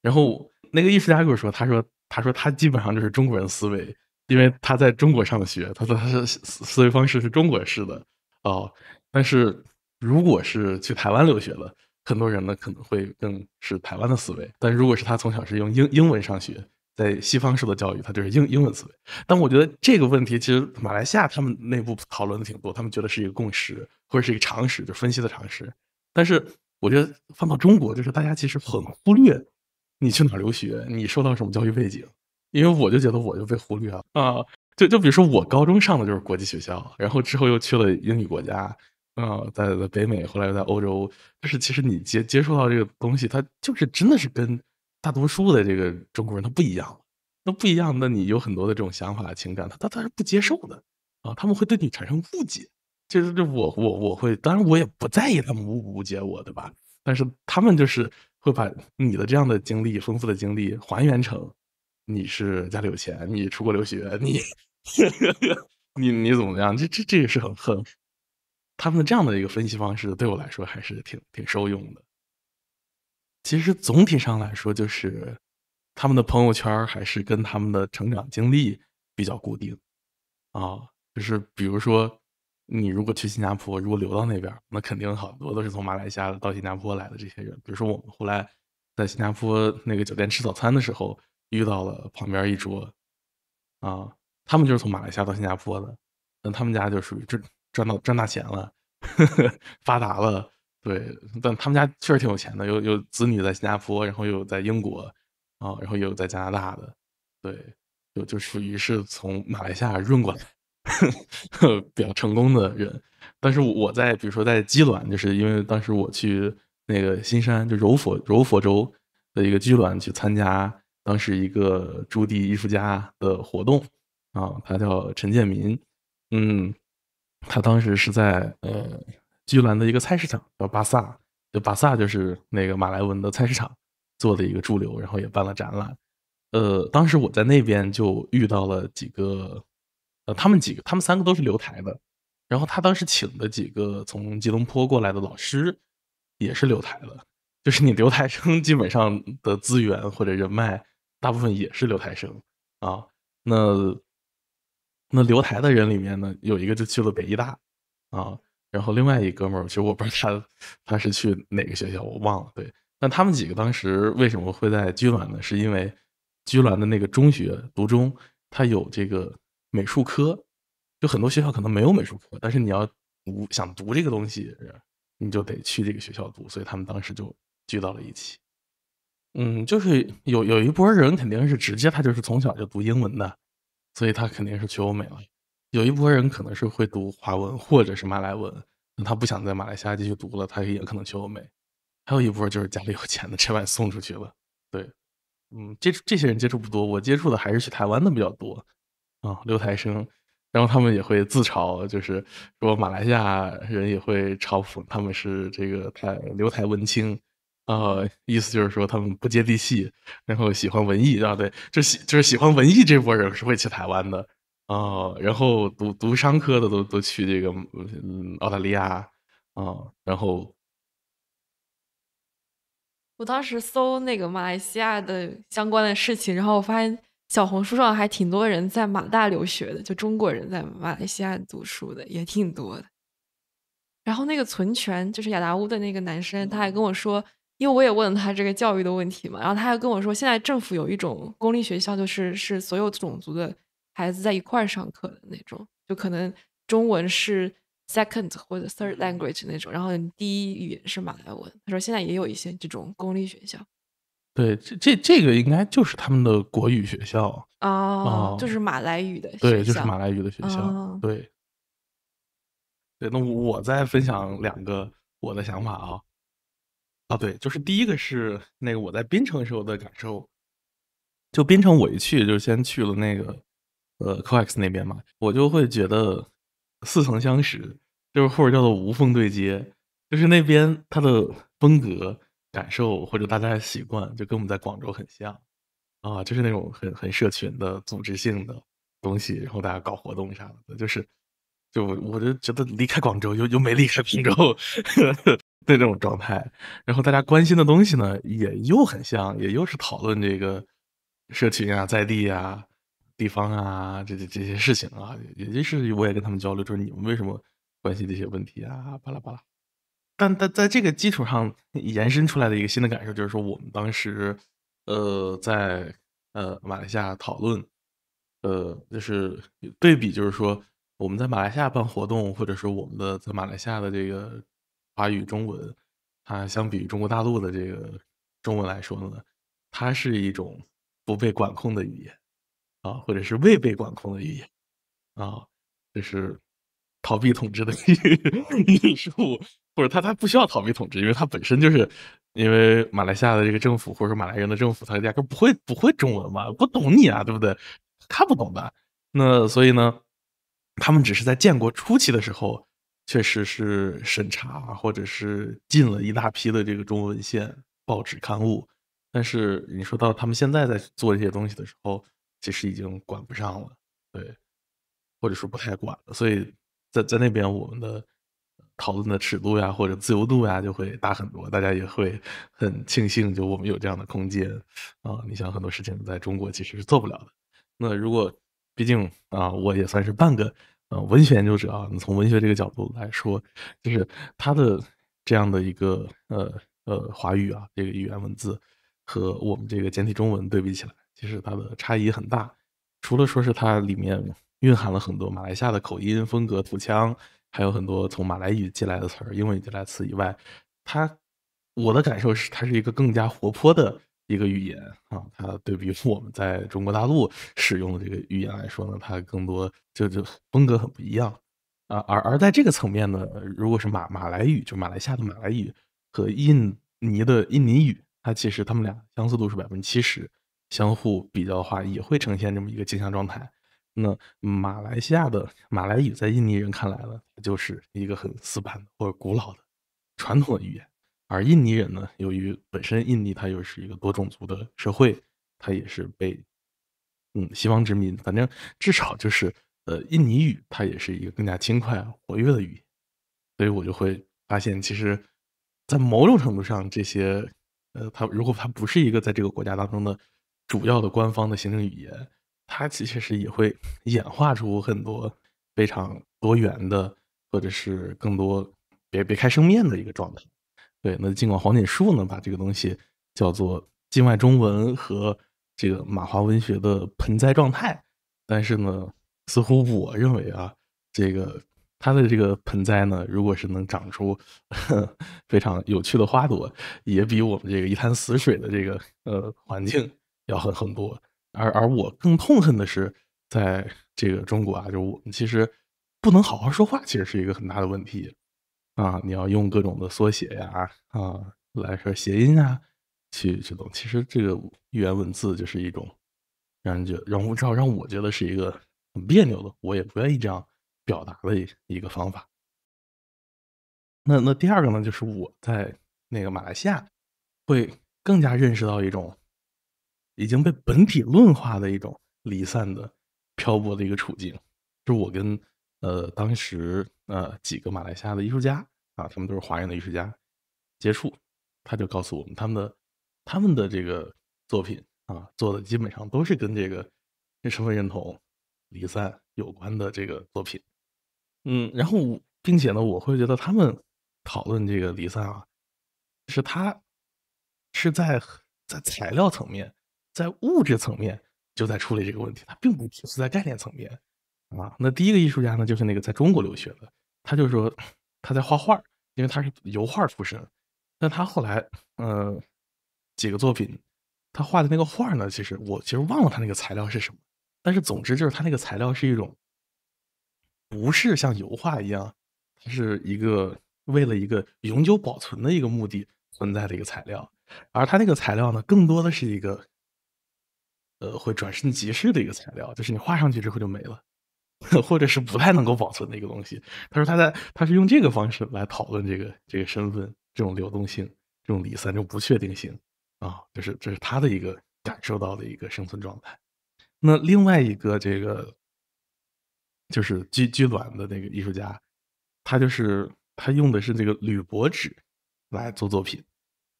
然后那个艺术家跟我说，他说他说他基本上就是中国人思维，因为他在中国上的学，他说他是思思维方式是中国式的哦。但是如果是去台湾留学的，很多人呢可能会更是台湾的思维。但如果是他从小是用英英文上学。在西方受的教育，它就是英英文思维。但我觉得这个问题，其实马来西亚他们内部讨论的挺多，他们觉得是一个共识或者是一个常识，就分析的常识。但是我觉得放到中国，就是大家其实很忽略你去哪儿留学，你受到什么教育背景。因为我就觉得我就被忽略了啊！就就比如说我高中上的就是国际学校，然后之后又去了英语国家，嗯，在在北美，后来又在欧洲。就是其实你接接触到这个东西，它就是真的是跟。大多数的这个中国人，他不一样了，那不一样，那你有很多的这种想法、情感，他他他是不接受的啊，他们会对你产生误解。就是就我我我会，当然我也不在意他们误解我的吧，但是他们就是会把你的这样的经历、丰富的经历还原成你是家里有钱，你出国留学，你 你你怎么样？这这这也是很很，他们这样的一个分析方式，对我来说还是挺挺受用的。其实总体上来说，就是他们的朋友圈还是跟他们的成长经历比较固定啊。就是比如说，你如果去新加坡，如果留到那边，那肯定好多都是从马来西亚到新加坡来的这些人。比如说，我们后来在新加坡那个酒店吃早餐的时候，遇到了旁边一桌啊，他们就是从马来西亚到新加坡的，那他们家就属于赚赚到赚大钱了，呵 呵发达了。对，但他们家确实挺有钱的，有有子女在新加坡，然后有在英国，啊，然后也有在加拿大的，对，就就属于是从马来西亚润过来呵 比较成功的人。但是我在比如说在基卵，就是因为当时我去那个新山，就柔佛柔佛州的一个基卵去参加当时一个驻地艺术家的活动啊，他叫陈建民，嗯，他当时是在呃。吉兰的一个菜市场叫巴萨，就巴萨就是那个马来文的菜市场做的一个驻留，然后也办了展览。呃，当时我在那边就遇到了几个，呃，他们几个，他们三个都是留台的。然后他当时请的几个从吉隆坡过来的老师，也是留台的。就是你留台生，基本上的资源或者人脉，大部分也是留台生啊。那那留台的人里面呢，有一个就去了北医大啊。然后另外一哥们儿，其实我不知道他他是去哪个学校，我忘了。对，那他们几个当时为什么会在居銮呢？是因为居銮的那个中学读中，他有这个美术科，就很多学校可能没有美术科，但是你要想读这个东西，你就得去这个学校读，所以他们当时就聚到了一起。嗯，就是有有一波人肯定是直接他就是从小就读英文的，所以他肯定是去欧美了。有一波人可能是会读华文或者是马来文，那他不想在马来西亚继续读了，他也可能去欧美。还有一波就是家里有钱的，直 接送出去了。对，嗯，接这些人接触不多，我接触的还是去台湾的比较多啊，留台生。然后他们也会自嘲，就是说马来西亚人也会嘲讽他们是这个台留台文青啊，意思就是说他们不接地气，然后喜欢文艺啊，对，就喜就是喜欢文艺这波人是会去台湾的。啊，然后读读商科的都都去这个嗯澳大利亚啊，然后我当时搜那个马来西亚的相关的事情，然后我发现小红书上还挺多人在马大留学的，就中国人在马来西亚读书的也挺多的。然后那个存权就是亚达屋的那个男生，他还跟我说，因为我也问他这个教育的问题嘛，然后他还跟我说，现在政府有一种公立学校，就是是所有种族的。孩子在一块儿上课的那种，就可能中文是 second 或者 third language 那种，然后第一语言是马来文。他说现在也有一些这种公立学校。对，这这这个应该就是他们的国语学校哦就是马来语的学校，对，就是马来语的学校。对。对，那我再分享两个我的想法啊。啊，对，就是第一个是那个我在槟城时候的感受，就槟城我一去就先去了那个。呃 c o x 那边嘛，我就会觉得似曾相识，就是或者叫做无缝对接，就是那边它的风格、感受或者大家的习惯，就跟我们在广州很像啊，就是那种很很社群的组织性的东西，然后大家搞活动啥的，就是就我就觉得离开广州又又没离开平州的这 种状态，然后大家关心的东西呢也又很像，也又是讨论这个社群啊、在地啊。地方啊，这这这些事情啊，也就是我也跟他们交流，就是你们为什么关心这些问题啊，巴拉巴拉。但但在这个基础上延伸出来的一个新的感受，就是说我们当时呃在呃马来西亚讨论，呃就是对比，就是说我们在马来西亚办活动，或者是我们的在马来西亚的这个华语中文，它相比于中国大陆的这个中文来说呢，它是一种不被管控的语言。啊，或者是未被管控的语言，啊，这是逃避统治的语 术，或者他他不需要逃避统治，因为他本身就是因为马来西亚的这个政府，或者说马来人的政府，他压根不会不会中文嘛，不懂你啊，对不对？看不懂的。那所以呢，他们只是在建国初期的时候，确实是审查或者是进了一大批的这个中文文献、报纸刊物。但是你说到他们现在在做这些东西的时候，其实已经管不上了，对，或者说不太管了，所以在在那边我们的讨论的尺度呀，或者自由度呀，就会大很多。大家也会很庆幸，就我们有这样的空间啊！你想很多事情在中国其实是做不了的。那如果毕竟啊，我也算是半个呃文学研究者啊，你从文学这个角度来说，就是他的这样的一个呃呃华语啊这个语言文字和我们这个简体中文对比起来。其实它的差异很大，除了说是它里面蕴含了很多马来西亚的口音、风格、土腔，还有很多从马来语借来的词、英文借来词以外，它我的感受是，它是一个更加活泼的一个语言啊。它对比我们在中国大陆使用的这个语言来说呢，它更多就就风格很不一样啊。而而在这个层面呢，如果是马马来语，就马来西亚的马来语和印尼的印尼语，它其实它们俩相似度是百分之七十。相互比较的话，也会呈现这么一个镜像状态。那马来西亚的马来语在印尼人看来呢，就是一个很死板或者古老的传统的语言。而印尼人呢，由于本身印尼它又是一个多种族的社会，它也是被嗯西方殖民，反正至少就是呃印尼语它也是一个更加轻快活跃的语言。所以我就会发现，其实，在某种程度上，这些呃，它如果它不是一个在这个国家当中的。主要的官方的行政语言，它其实也是也会 演化出很多非常多元的，或者是更多别别开生面的一个状态。对，那尽管黄锦树呢把这个东西叫做境外中文和这个马华文学的盆栽状态，但是呢，似乎我认为啊，这个它的这个盆栽呢，如果是能长出 非常有趣的花朵，也比我们这个一潭死水的这个呃环境。要狠很多，而而我更痛恨的是，在这个中国啊，就是我们其实不能好好说话，其实是一个很大的问题啊！你要用各种的缩写呀啊，来说谐音啊，去这种，其实这个语言文字就是一种让人觉让我知道让我觉得是一个很别扭的，我也不愿意这样表达的一一个方法。那那第二个呢，就是我在那个马来西亚会更加认识到一种。已经被本体论化的一种离散的漂泊的一个处境，就是我跟呃当时呃几个马来西亚的艺术家啊，他们都是华人的艺术家接触，他就告诉我们他们的他们的这个作品啊做的基本上都是跟这个身份认同离散有关的这个作品，嗯，然后并且呢，我会觉得他们讨论这个离散啊，是他是在在材料层面。在物质层面就在处理这个问题，它并不只是在概念层面啊。那第一个艺术家呢，就是那个在中国留学的，他就说他在画画，因为他是油画出身。但他后来呃几个作品，他画的那个画呢，其实我其实忘了他那个材料是什么，但是总之就是他那个材料是一种不是像油画一样，它是一个为了一个永久保存的一个目的存在的一个材料，而他那个材料呢，更多的是一个。呃，会转瞬即逝的一个材料，就是你画上去之后就没了，或者是不太能够保存的一个东西。他说他在他是用这个方式来讨论这个这个身份、这种流动性、这种离散、这种不确定性啊，就是这是他的一个感受到的一个生存状态。那另外一个这个就是居居卵的那个艺术家，他就是他用的是这个铝箔纸来做作品，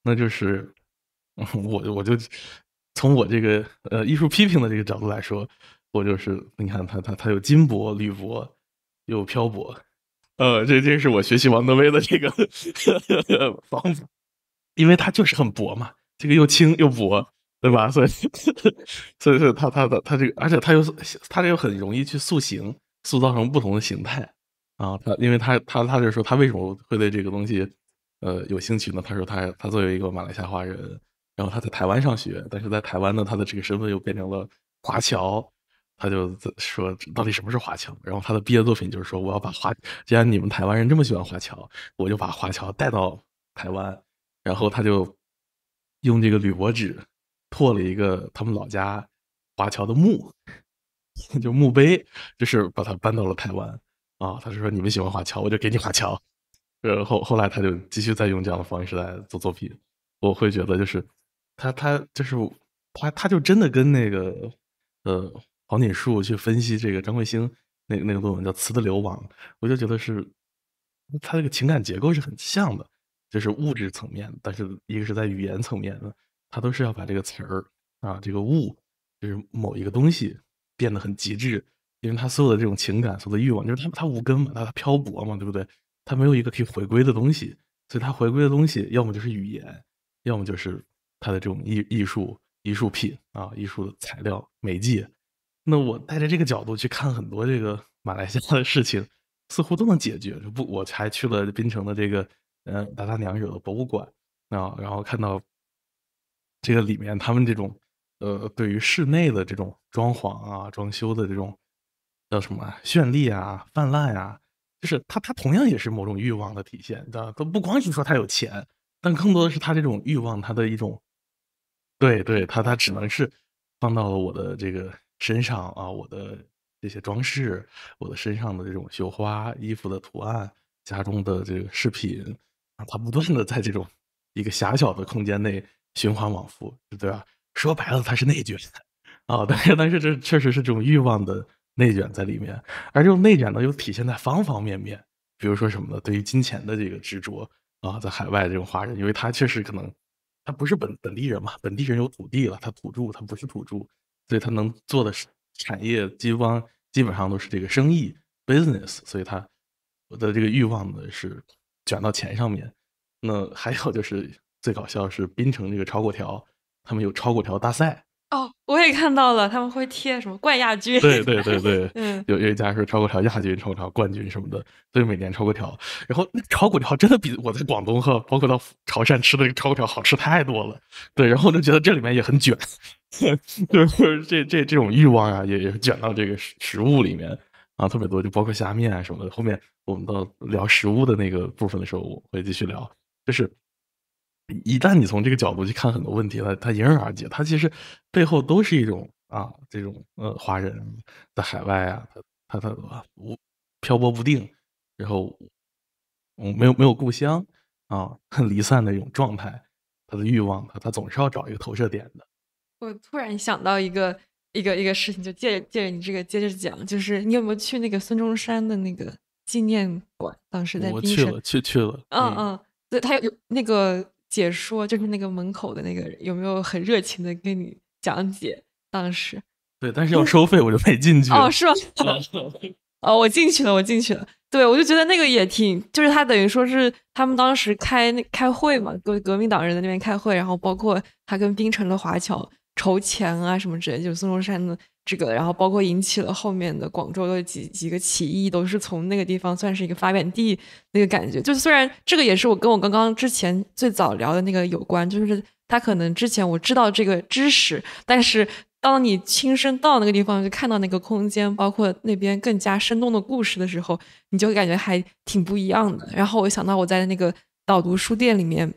那就是 我我就。从我这个呃艺术批评的这个角度来说，我就是你看他他他有金箔、铝箔，又漂泊，呃，这这是我学习王德威的这个方法，因为他就是很薄嘛，这个又轻又薄，对吧？所以所以是他他的他这个，而且他又他这个很容易去塑形，塑造成不同的形态啊。他因为他他他就说他为什么会对这个东西呃有兴趣呢？他说他他作为一个马来西亚华人。然后他在台湾上学，但是在台湾呢，他的这个身份又变成了华侨。他就说：“到底什么是华侨？”然后他的毕业作品就是说：“我要把华，既然你们台湾人这么喜欢华侨，我就把华侨带到台湾。”然后他就用这个铝箔纸拓了一个他们老家华侨的墓，就墓碑，就是把它搬到了台湾啊。他说：“你们喜欢华侨，我就给你华侨。”后后来他就继续再用这样的方式来做作品。我会觉得就是。他他就是他他就真的跟那个呃黄锦树去分析这个张贵兴那那个论文叫《词的流亡》，我就觉得是他这个情感结构是很像的，就是物质层面但是一个是在语言层面的，他都是要把这个词儿啊这个物就是某一个东西变得很极致，因为他所有的这种情感所有的欲望，就是他他无根嘛，他他漂泊嘛，对不对？他没有一个可以回归的东西，所以他回归的东西要么就是语言，要么就是。他的这种艺艺术艺术品啊，艺术的材料美介。那我带着这个角度去看很多这个 马来西亚的事情，似乎都能解决。不，我还去了槟城的这个呃达达娘惹博物馆啊，然后看到这个里面他们这种呃对于室内的这种装潢啊、装修的这种叫什么绚丽啊、泛滥啊，就是它它同样也是某种欲望的体现，对吧？都不光是说他有钱，但更多的是他这种欲望，他的一种。对对，他他只能是放到了我的这个身上啊，我的这些装饰，我的身上的这种绣花、衣服的图案、家中的这个饰品啊，它不断的在这种一个狭小的空间内循环往复，对吧？说白了，它是内卷啊。但是但是，这确实是这种欲望的内卷在里面，而这种内卷呢，又体现在方方面面，比如说什么呢？对于金钱的这个执着啊，在海外这种华人，因为他确实可能。他不是本本地人嘛，本地人有土地了，他土著，他不是土著，所以他能做的产业，基本上基本上都是这个生意，business，所以他我的这个欲望呢是卷到钱上面。那还有就是最搞笑是槟城这个超果条，他们有超果条大赛。哦，我也看到了，他们会贴什么冠亚军？对对对对，嗯，有有一家是炒粿条亚军，炒粿条冠军什么的，所以每年炒粿条。然后那炒粿条真的比我在广东和包括到潮汕吃的这个炒粿条好吃太多了。对，然后就觉得这里面也很卷，对，或者这这这种欲望啊，也也卷到这个食食物里面啊，特别多，就包括虾面啊什么的。后面我们到聊食物的那个部分的时候，我会继续聊，就是。一旦你从这个角度去看很多问题，它它迎刃而解。它其实背后都是一种啊，这种呃，华人在海外啊，他他他漂泊不定，然后嗯，没有没有故乡啊，很离散的一种状态。他的欲望，他他总是要找一个投射点的。我突然想到一个一个一个事情，就借着借着你这个接着讲，就是你有没有去那个孙中山的那个纪念馆？当时在，我去了，去去了。嗯嗯，对，他有那个。解说就是那个门口的那个有没有很热情的跟你讲解当时？对，但是要收费，我就没进去哦，是吧？哦，我进去了，我进去了。对，我就觉得那个也挺，就是他等于说是他们当时开那开会嘛，革革命党人在那边开会，然后包括他跟槟城的华侨筹钱啊什么之类，就孙中山的。这个，然后包括引起了后面的广州的几几个起义，都是从那个地方算是一个发源地那个感觉。就虽然这个也是我跟我刚刚之前最早聊的那个有关，就是他可能之前我知道这个知识，但是当你亲身到那个地方，就看到那个空间，包括那边更加生动的故事的时候，你就感觉还挺不一样的。然后我想到我在那个导读书店里面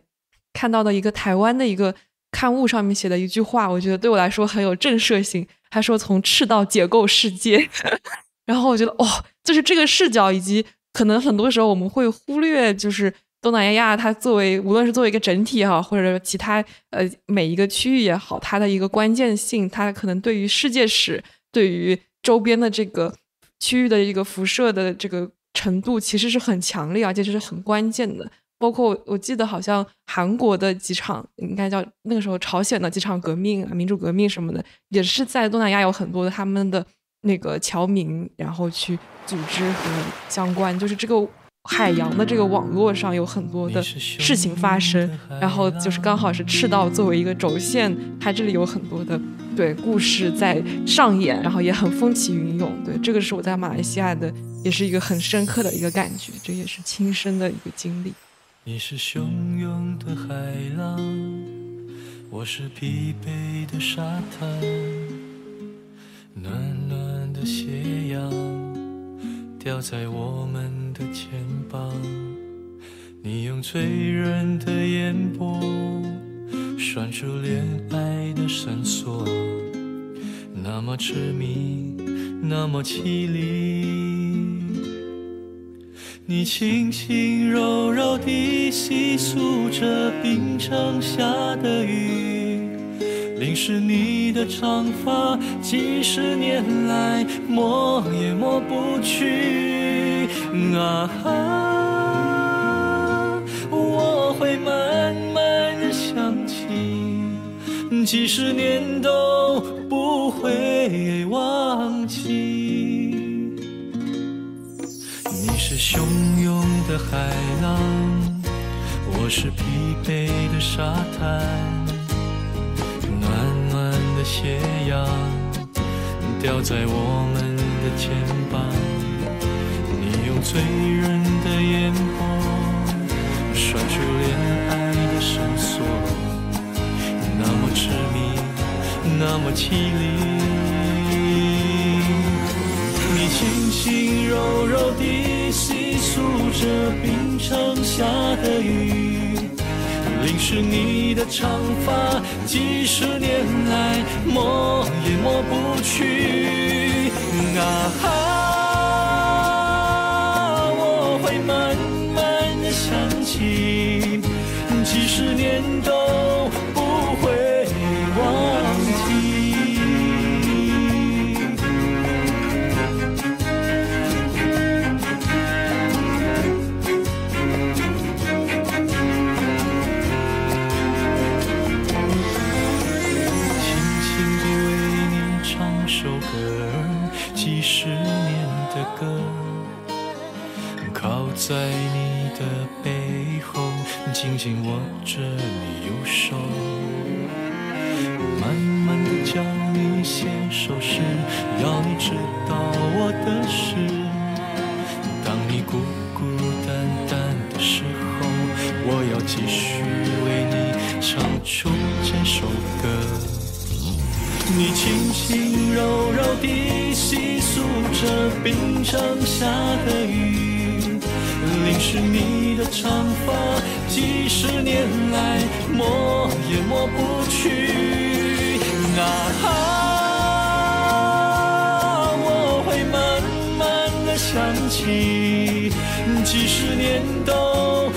看到的一个台湾的一个。刊物上面写的一句话，我觉得对我来说很有震慑性。他说：“从赤道解构世界。”然后我觉得，哦，就是这个视角，以及可能很多时候我们会忽略，就是东南亚它作为无论是作为一个整体哈，或者其他呃每一个区域也好，它的一个关键性，它可能对于世界史、对于周边的这个区域的一个辐射的这个程度，其实是很强烈而且这是很关键的。包括我，记得好像韩国的几场，应该叫那个时候朝鲜的几场革命啊，民主革命什么的，也是在东南亚有很多的他们的那个侨民，然后去组织和相关，就是这个海洋的这个网络上有很多的事情发生，然后就是刚好是赤道作为一个轴线，它这里有很多的对故事在上演，然后也很风起云涌。对，这个是我在马来西亚的，也是一个很深刻的一个感觉，这也是亲身的一个经历。你是汹涌的海浪，我是疲惫的沙滩。暖暖的斜阳，掉在我们的肩膀。你用醉人的眼波，拴住恋爱的绳索，那么痴迷，那么凄厉。你轻轻柔柔地细诉着冰城下的雨，淋湿你的长发，几十年来抹也抹不去。啊，我会慢慢想起，几十年都不会忘记。汹涌的海浪，我是疲惫的沙滩。暖暖的斜阳，掉在我们的肩膀。你用醉人的眼光，甩出恋爱的绳索，那么痴迷，那么绮丽。你轻轻柔柔地。细数着冰城下的雨，淋湿你的长发，几十年来抹也抹不去。啊，我会慢慢的想起，几十年都。在你的背后，紧紧握着你右手，慢慢的教你写首诗，要你知道我的事。当你孤孤单单的时候，我要继续为你唱出这首歌。你轻轻柔柔地细诉着冰城下的雨。是你的长发，几十年来抹也抹不去啊！我会慢慢的想起，几十年都。